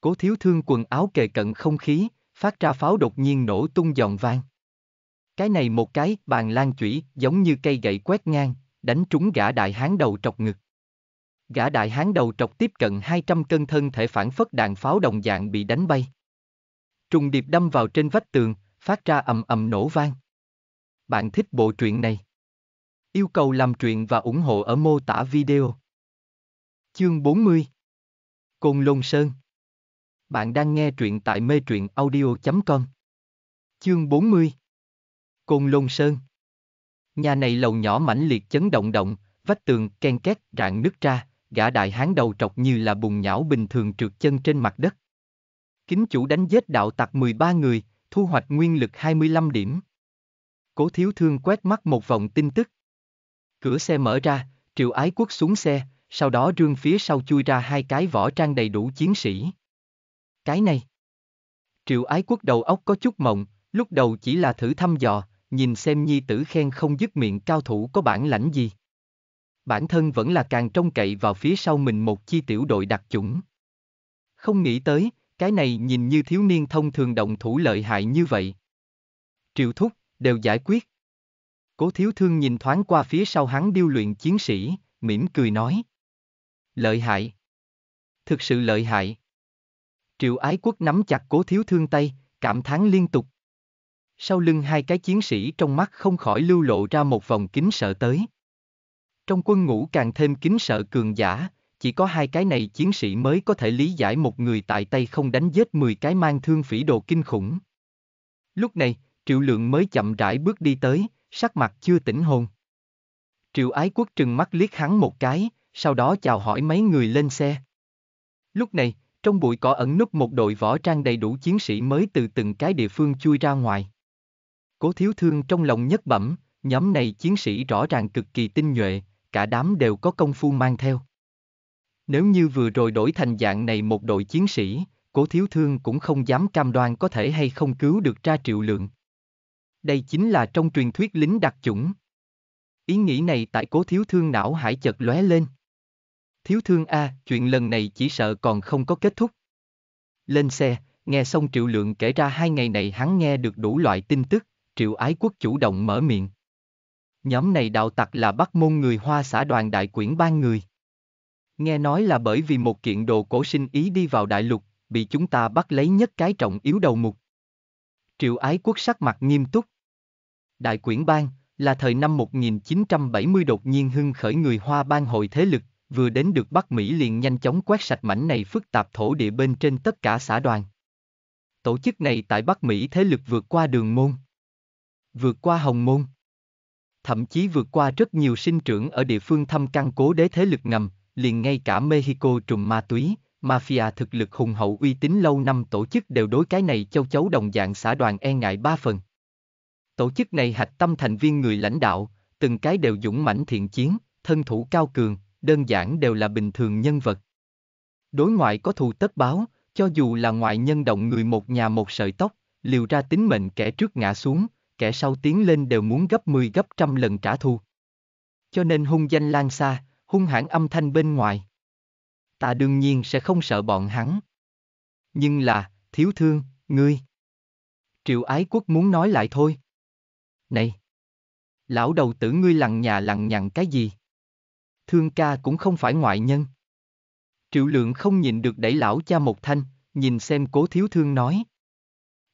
Cố thiếu thương quần áo kề cận không khí, phát ra pháo đột nhiên nổ tung giòn vang. Cái này một cái, bàn lan chủy, giống như cây gậy quét ngang, đánh trúng gã đại hán đầu trọc ngực. Gã đại hán đầu trọc tiếp cận 200 cân thân thể phản phất đạn pháo đồng dạng bị đánh bay. Trùng điệp đâm vào trên vách tường, phát ra ầm ầm nổ vang bạn thích bộ truyện này. Yêu cầu làm truyện và ủng hộ ở mô tả video. Chương 40 Côn Lôn Sơn Bạn đang nghe truyện tại mê truyện audio.com Chương 40 Côn Lôn Sơn Nhà này lầu nhỏ mảnh liệt chấn động động, vách tường ken két rạn nứt ra, gã đại hán đầu trọc như là bùn nhão bình thường trượt chân trên mặt đất. Kính chủ đánh giết đạo tặc 13 người, thu hoạch nguyên lực 25 điểm. Cố thiếu thương quét mắt một vòng tin tức. Cửa xe mở ra, triệu ái quốc xuống xe, sau đó rương phía sau chui ra hai cái vỏ trang đầy đủ chiến sĩ. Cái này. Triệu ái quốc đầu óc có chút mộng, lúc đầu chỉ là thử thăm dò, nhìn xem nhi tử khen không dứt miệng cao thủ có bản lãnh gì. Bản thân vẫn là càng trông cậy vào phía sau mình một chi tiểu đội đặc chủng. Không nghĩ tới, cái này nhìn như thiếu niên thông thường động thủ lợi hại như vậy. Triệu thúc, đều giải quyết. Cố thiếu thương nhìn thoáng qua phía sau hắn điêu luyện chiến sĩ, mỉm cười nói. Lợi hại. Thực sự lợi hại. Triệu ái quốc nắm chặt cố thiếu thương tay, cảm thán liên tục. Sau lưng hai cái chiến sĩ trong mắt không khỏi lưu lộ ra một vòng kính sợ tới. Trong quân ngũ càng thêm kính sợ cường giả, chỉ có hai cái này chiến sĩ mới có thể lý giải một người tại tay không đánh giết 10 cái mang thương phỉ đồ kinh khủng. Lúc này, Triệu Lượng mới chậm rãi bước đi tới, sắc mặt chưa tỉnh hồn. Triệu Ái Quốc trừng mắt liếc hắn một cái, sau đó chào hỏi mấy người lên xe. Lúc này, trong bụi cỏ ẩn núp một đội võ trang đầy đủ chiến sĩ mới từ từng cái địa phương chui ra ngoài. Cố thiếu thương trong lòng nhất bẩm, nhóm này chiến sĩ rõ ràng cực kỳ tinh nhuệ, cả đám đều có công phu mang theo. Nếu như vừa rồi đổi thành dạng này một đội chiến sĩ, cố thiếu thương cũng không dám cam đoan có thể hay không cứu được ra triệu lượng. Đây chính là trong truyền thuyết lính đặc chủng. Ý nghĩ này tại cố thiếu thương não hải chợt lóe lên. Thiếu thương A, chuyện lần này chỉ sợ còn không có kết thúc. Lên xe, nghe xong Triệu Lượng kể ra hai ngày này hắn nghe được đủ loại tin tức, Triệu Ái Quốc chủ động mở miệng. Nhóm này đạo tặc là bắt môn người Hoa xã đoàn đại quyển ban người. Nghe nói là bởi vì một kiện đồ cổ sinh ý đi vào đại lục, bị chúng ta bắt lấy nhất cái trọng yếu đầu mục. Triệu Ái Quốc sắc mặt nghiêm túc, Đại Quyển Bang, là thời năm 1970 đột nhiên hưng khởi người Hoa Bang hội thế lực, vừa đến được Bắc Mỹ liền nhanh chóng quét sạch mảnh này phức tạp thổ địa bên trên tất cả xã đoàn. Tổ chức này tại Bắc Mỹ thế lực vượt qua đường môn, vượt qua hồng môn, thậm chí vượt qua rất nhiều sinh trưởng ở địa phương thâm căn cố đế thế lực ngầm, liền ngay cả Mexico trùm ma túy, mafia thực lực hùng hậu uy tín lâu năm tổ chức đều đối cái này châu chấu đồng dạng xã đoàn e ngại ba phần. Tổ chức này hạch tâm thành viên người lãnh đạo, từng cái đều dũng mãnh thiện chiến, thân thủ cao cường, đơn giản đều là bình thường nhân vật. Đối ngoại có thù tất báo, cho dù là ngoại nhân động người một nhà một sợi tóc, liều ra tính mệnh kẻ trước ngã xuống, kẻ sau tiến lên đều muốn gấp 10 gấp trăm lần trả thù. Cho nên hung danh lan xa, hung hãn âm thanh bên ngoài. Ta đương nhiên sẽ không sợ bọn hắn. Nhưng là, thiếu thương, ngươi. Triệu ái quốc muốn nói lại thôi. Này! Lão đầu tử ngươi lằng nhà lằng nhằng cái gì? Thương ca cũng không phải ngoại nhân. Triệu lượng không nhìn được đẩy lão cha một thanh, nhìn xem cố thiếu thương nói.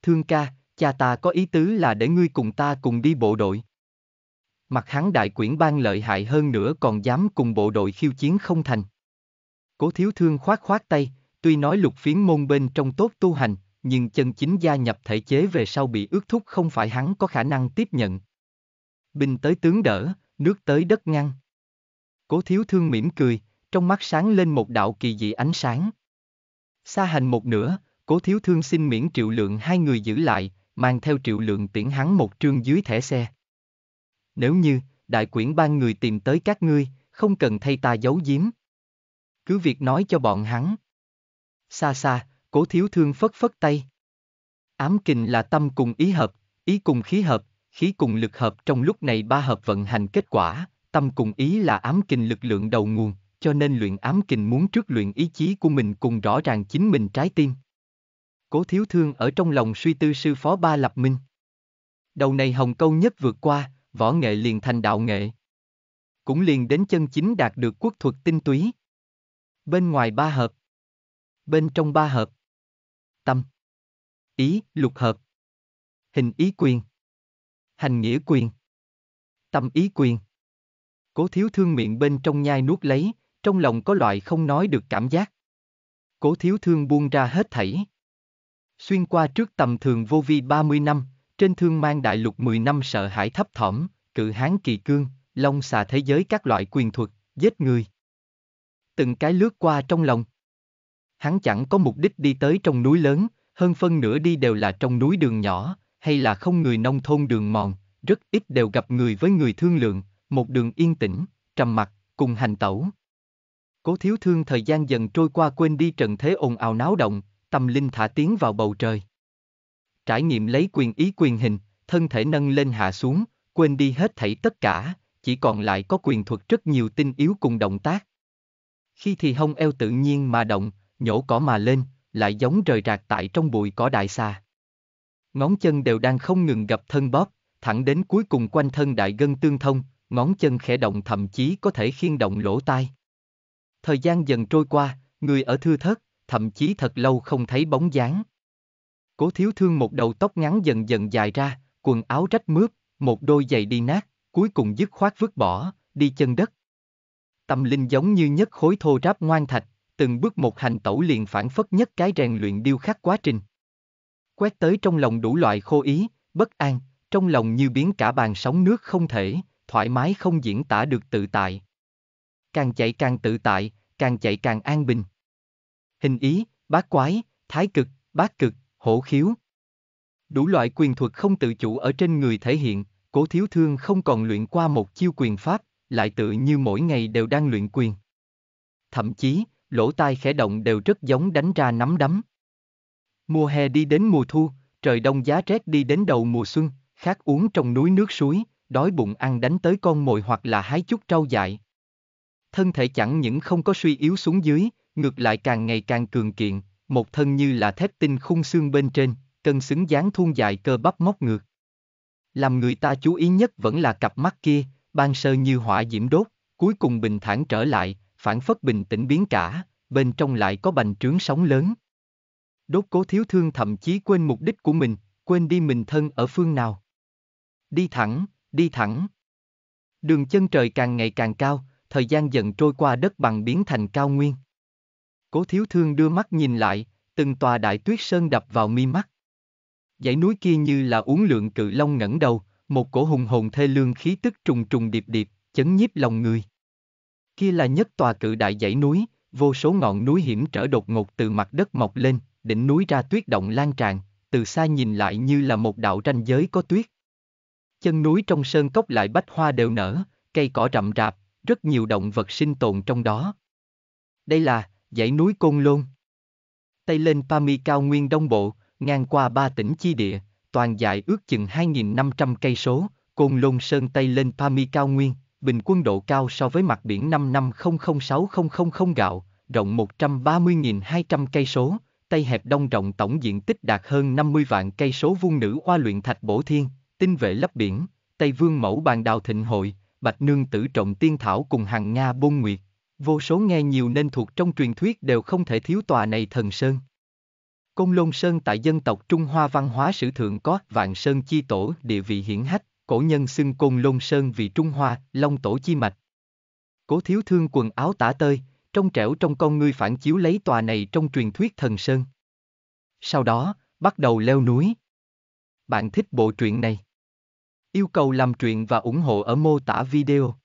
Thương ca, cha ta có ý tứ là để ngươi cùng ta cùng đi bộ đội. Mặt hắn đại quyển ban lợi hại hơn nữa còn dám cùng bộ đội khiêu chiến không thành. Cố thiếu thương khoát khoát tay, tuy nói lục phiến môn bên trong tốt tu hành, nhưng chân chính gia nhập thể chế về sau bị ước thúc không phải hắn có khả năng tiếp nhận. Binh tới tướng đỡ, nước tới đất ngăn. Cố thiếu thương mỉm cười, trong mắt sáng lên một đạo kỳ dị ánh sáng. Xa hành một nửa, cố thiếu thương xin miễn triệu lượng hai người giữ lại, mang theo triệu lượng tiễn hắn một trương dưới thẻ xe. Nếu như, đại quyển ban người tìm tới các ngươi, không cần thay ta giấu giếm. Cứ việc nói cho bọn hắn. Xa xa, Cố thiếu thương phất phất tay. Ám kình là tâm cùng ý hợp, ý cùng khí hợp, khí cùng lực hợp trong lúc này ba hợp vận hành kết quả, tâm cùng ý là ám kình lực lượng đầu nguồn, cho nên luyện ám kình muốn trước luyện ý chí của mình cùng rõ ràng chính mình trái tim. Cố thiếu thương ở trong lòng suy tư sư phó ba lập minh. Đầu này hồng câu nhất vượt qua, võ nghệ liền thành đạo nghệ. Cũng liền đến chân chính đạt được quốc thuật tinh túy. Bên ngoài ba hợp. Bên trong ba hợp. Tâm. Ý, lục hợp. Hình ý quyền. Hành nghĩa quyền. Tâm ý quyền. Cố thiếu thương miệng bên trong nhai nuốt lấy, trong lòng có loại không nói được cảm giác. Cố thiếu thương buông ra hết thảy. Xuyên qua trước tầm thường vô vi 30 năm, trên thương mang đại lục 10 năm sợ hãi thấp thỏm, cự hán kỳ cương, long xà thế giới các loại quyền thuật, giết người. Từng cái lướt qua trong lòng hắn chẳng có mục đích đi tới trong núi lớn, hơn phân nửa đi đều là trong núi đường nhỏ, hay là không người nông thôn đường mòn, rất ít đều gặp người với người thương lượng, một đường yên tĩnh, trầm mặc, cùng hành tẩu. Cố thiếu thương thời gian dần trôi qua quên đi trần thế ồn ào náo động, tâm linh thả tiến vào bầu trời. Trải nghiệm lấy quyền ý quyền hình, thân thể nâng lên hạ xuống, quên đi hết thảy tất cả, chỉ còn lại có quyền thuật rất nhiều tinh yếu cùng động tác. Khi thì hông eo tự nhiên mà động, nhổ cỏ mà lên, lại giống rời rạc tại trong bụi cỏ đại xa. Ngón chân đều đang không ngừng gặp thân bóp, thẳng đến cuối cùng quanh thân đại gân tương thông, ngón chân khẽ động thậm chí có thể khiên động lỗ tai. Thời gian dần trôi qua, người ở thư thất, thậm chí thật lâu không thấy bóng dáng. Cố thiếu thương một đầu tóc ngắn dần dần dài ra, quần áo rách mướp, một đôi giày đi nát, cuối cùng dứt khoát vứt bỏ, đi chân đất. Tâm linh giống như nhất khối thô ráp ngoan thạch, từng bước một hành tẩu liền phản phất nhất cái rèn luyện điêu khắc quá trình. Quét tới trong lòng đủ loại khô ý, bất an, trong lòng như biến cả bàn sóng nước không thể, thoải mái không diễn tả được tự tại. Càng chạy càng tự tại, càng chạy càng an bình. Hình ý, bát quái, thái cực, bát cực, hổ khiếu. Đủ loại quyền thuật không tự chủ ở trên người thể hiện, cố thiếu thương không còn luyện qua một chiêu quyền pháp, lại tự như mỗi ngày đều đang luyện quyền. Thậm chí, lỗ tai khẽ động đều rất giống đánh ra nắm đấm. Mùa hè đi đến mùa thu, trời đông giá rét đi đến đầu mùa xuân, khát uống trong núi nước suối, đói bụng ăn đánh tới con mồi hoặc là hái chút trâu dại. Thân thể chẳng những không có suy yếu xuống dưới, ngược lại càng ngày càng cường kiện, một thân như là thép tinh khung xương bên trên, cân xứng dáng thun dài cơ bắp móc ngược. Làm người ta chú ý nhất vẫn là cặp mắt kia, ban sơ như hỏa diễm đốt, cuối cùng bình thản trở lại, phản phất bình tĩnh biến cả, bên trong lại có bành trướng sóng lớn. Đốt cố thiếu thương thậm chí quên mục đích của mình, quên đi mình thân ở phương nào. Đi thẳng, đi thẳng. Đường chân trời càng ngày càng cao, thời gian dần trôi qua đất bằng biến thành cao nguyên. Cố thiếu thương đưa mắt nhìn lại, từng tòa đại tuyết sơn đập vào mi mắt. Dãy núi kia như là uống lượng cự long ngẩng đầu, một cổ hùng hồn thê lương khí tức trùng trùng điệp điệp, chấn nhiếp lòng người. Kia là nhất tòa cự đại dãy núi, vô số ngọn núi hiểm trở đột ngột từ mặt đất mọc lên, đỉnh núi ra tuyết động lan tràn, từ xa nhìn lại như là một đạo ranh giới có tuyết. Chân núi trong sơn cốc lại bách hoa đều nở, cây cỏ rậm rạp, rất nhiều động vật sinh tồn trong đó. Đây là dãy núi Côn Lôn. Tây lên Pami cao nguyên đông bộ, ngang qua ba tỉnh chi địa, toàn dài ước chừng 2.500 cây số, Côn Lôn Sơn Tây lên Pami cao nguyên, bình quân độ cao so với mặt biển năm 55006000 gạo, rộng 130.200 cây số, Tây Hẹp Đông rộng tổng diện tích đạt hơn 50 vạn cây số vuông nữ oa luyện thạch bổ thiên, tinh vệ lấp biển, Tây Vương mẫu bàn đào thịnh hội, Bạch Nương tử trọng tiên thảo cùng hàng Nga bôn nguyệt. Vô số nghe nhiều nên thuộc trong truyền thuyết đều không thể thiếu tòa này thần sơn. Côn Lôn Sơn tại dân tộc Trung Hoa văn hóa sử thượng có vạn sơn chi tổ địa vị hiển hách, cổ nhân xưng Côn Lôn Sơn vì Trung Hoa, Long Tổ chi mạch. Cố thiếu thương quần áo tả tơi, trong trẻo trong con ngươi phản chiếu lấy tòa này trong truyền thuyết thần sơn. Sau đó, bắt đầu leo núi. Bạn thích bộ truyện này? Yêu cầu làm truyện và ủng hộ ở mô tả video.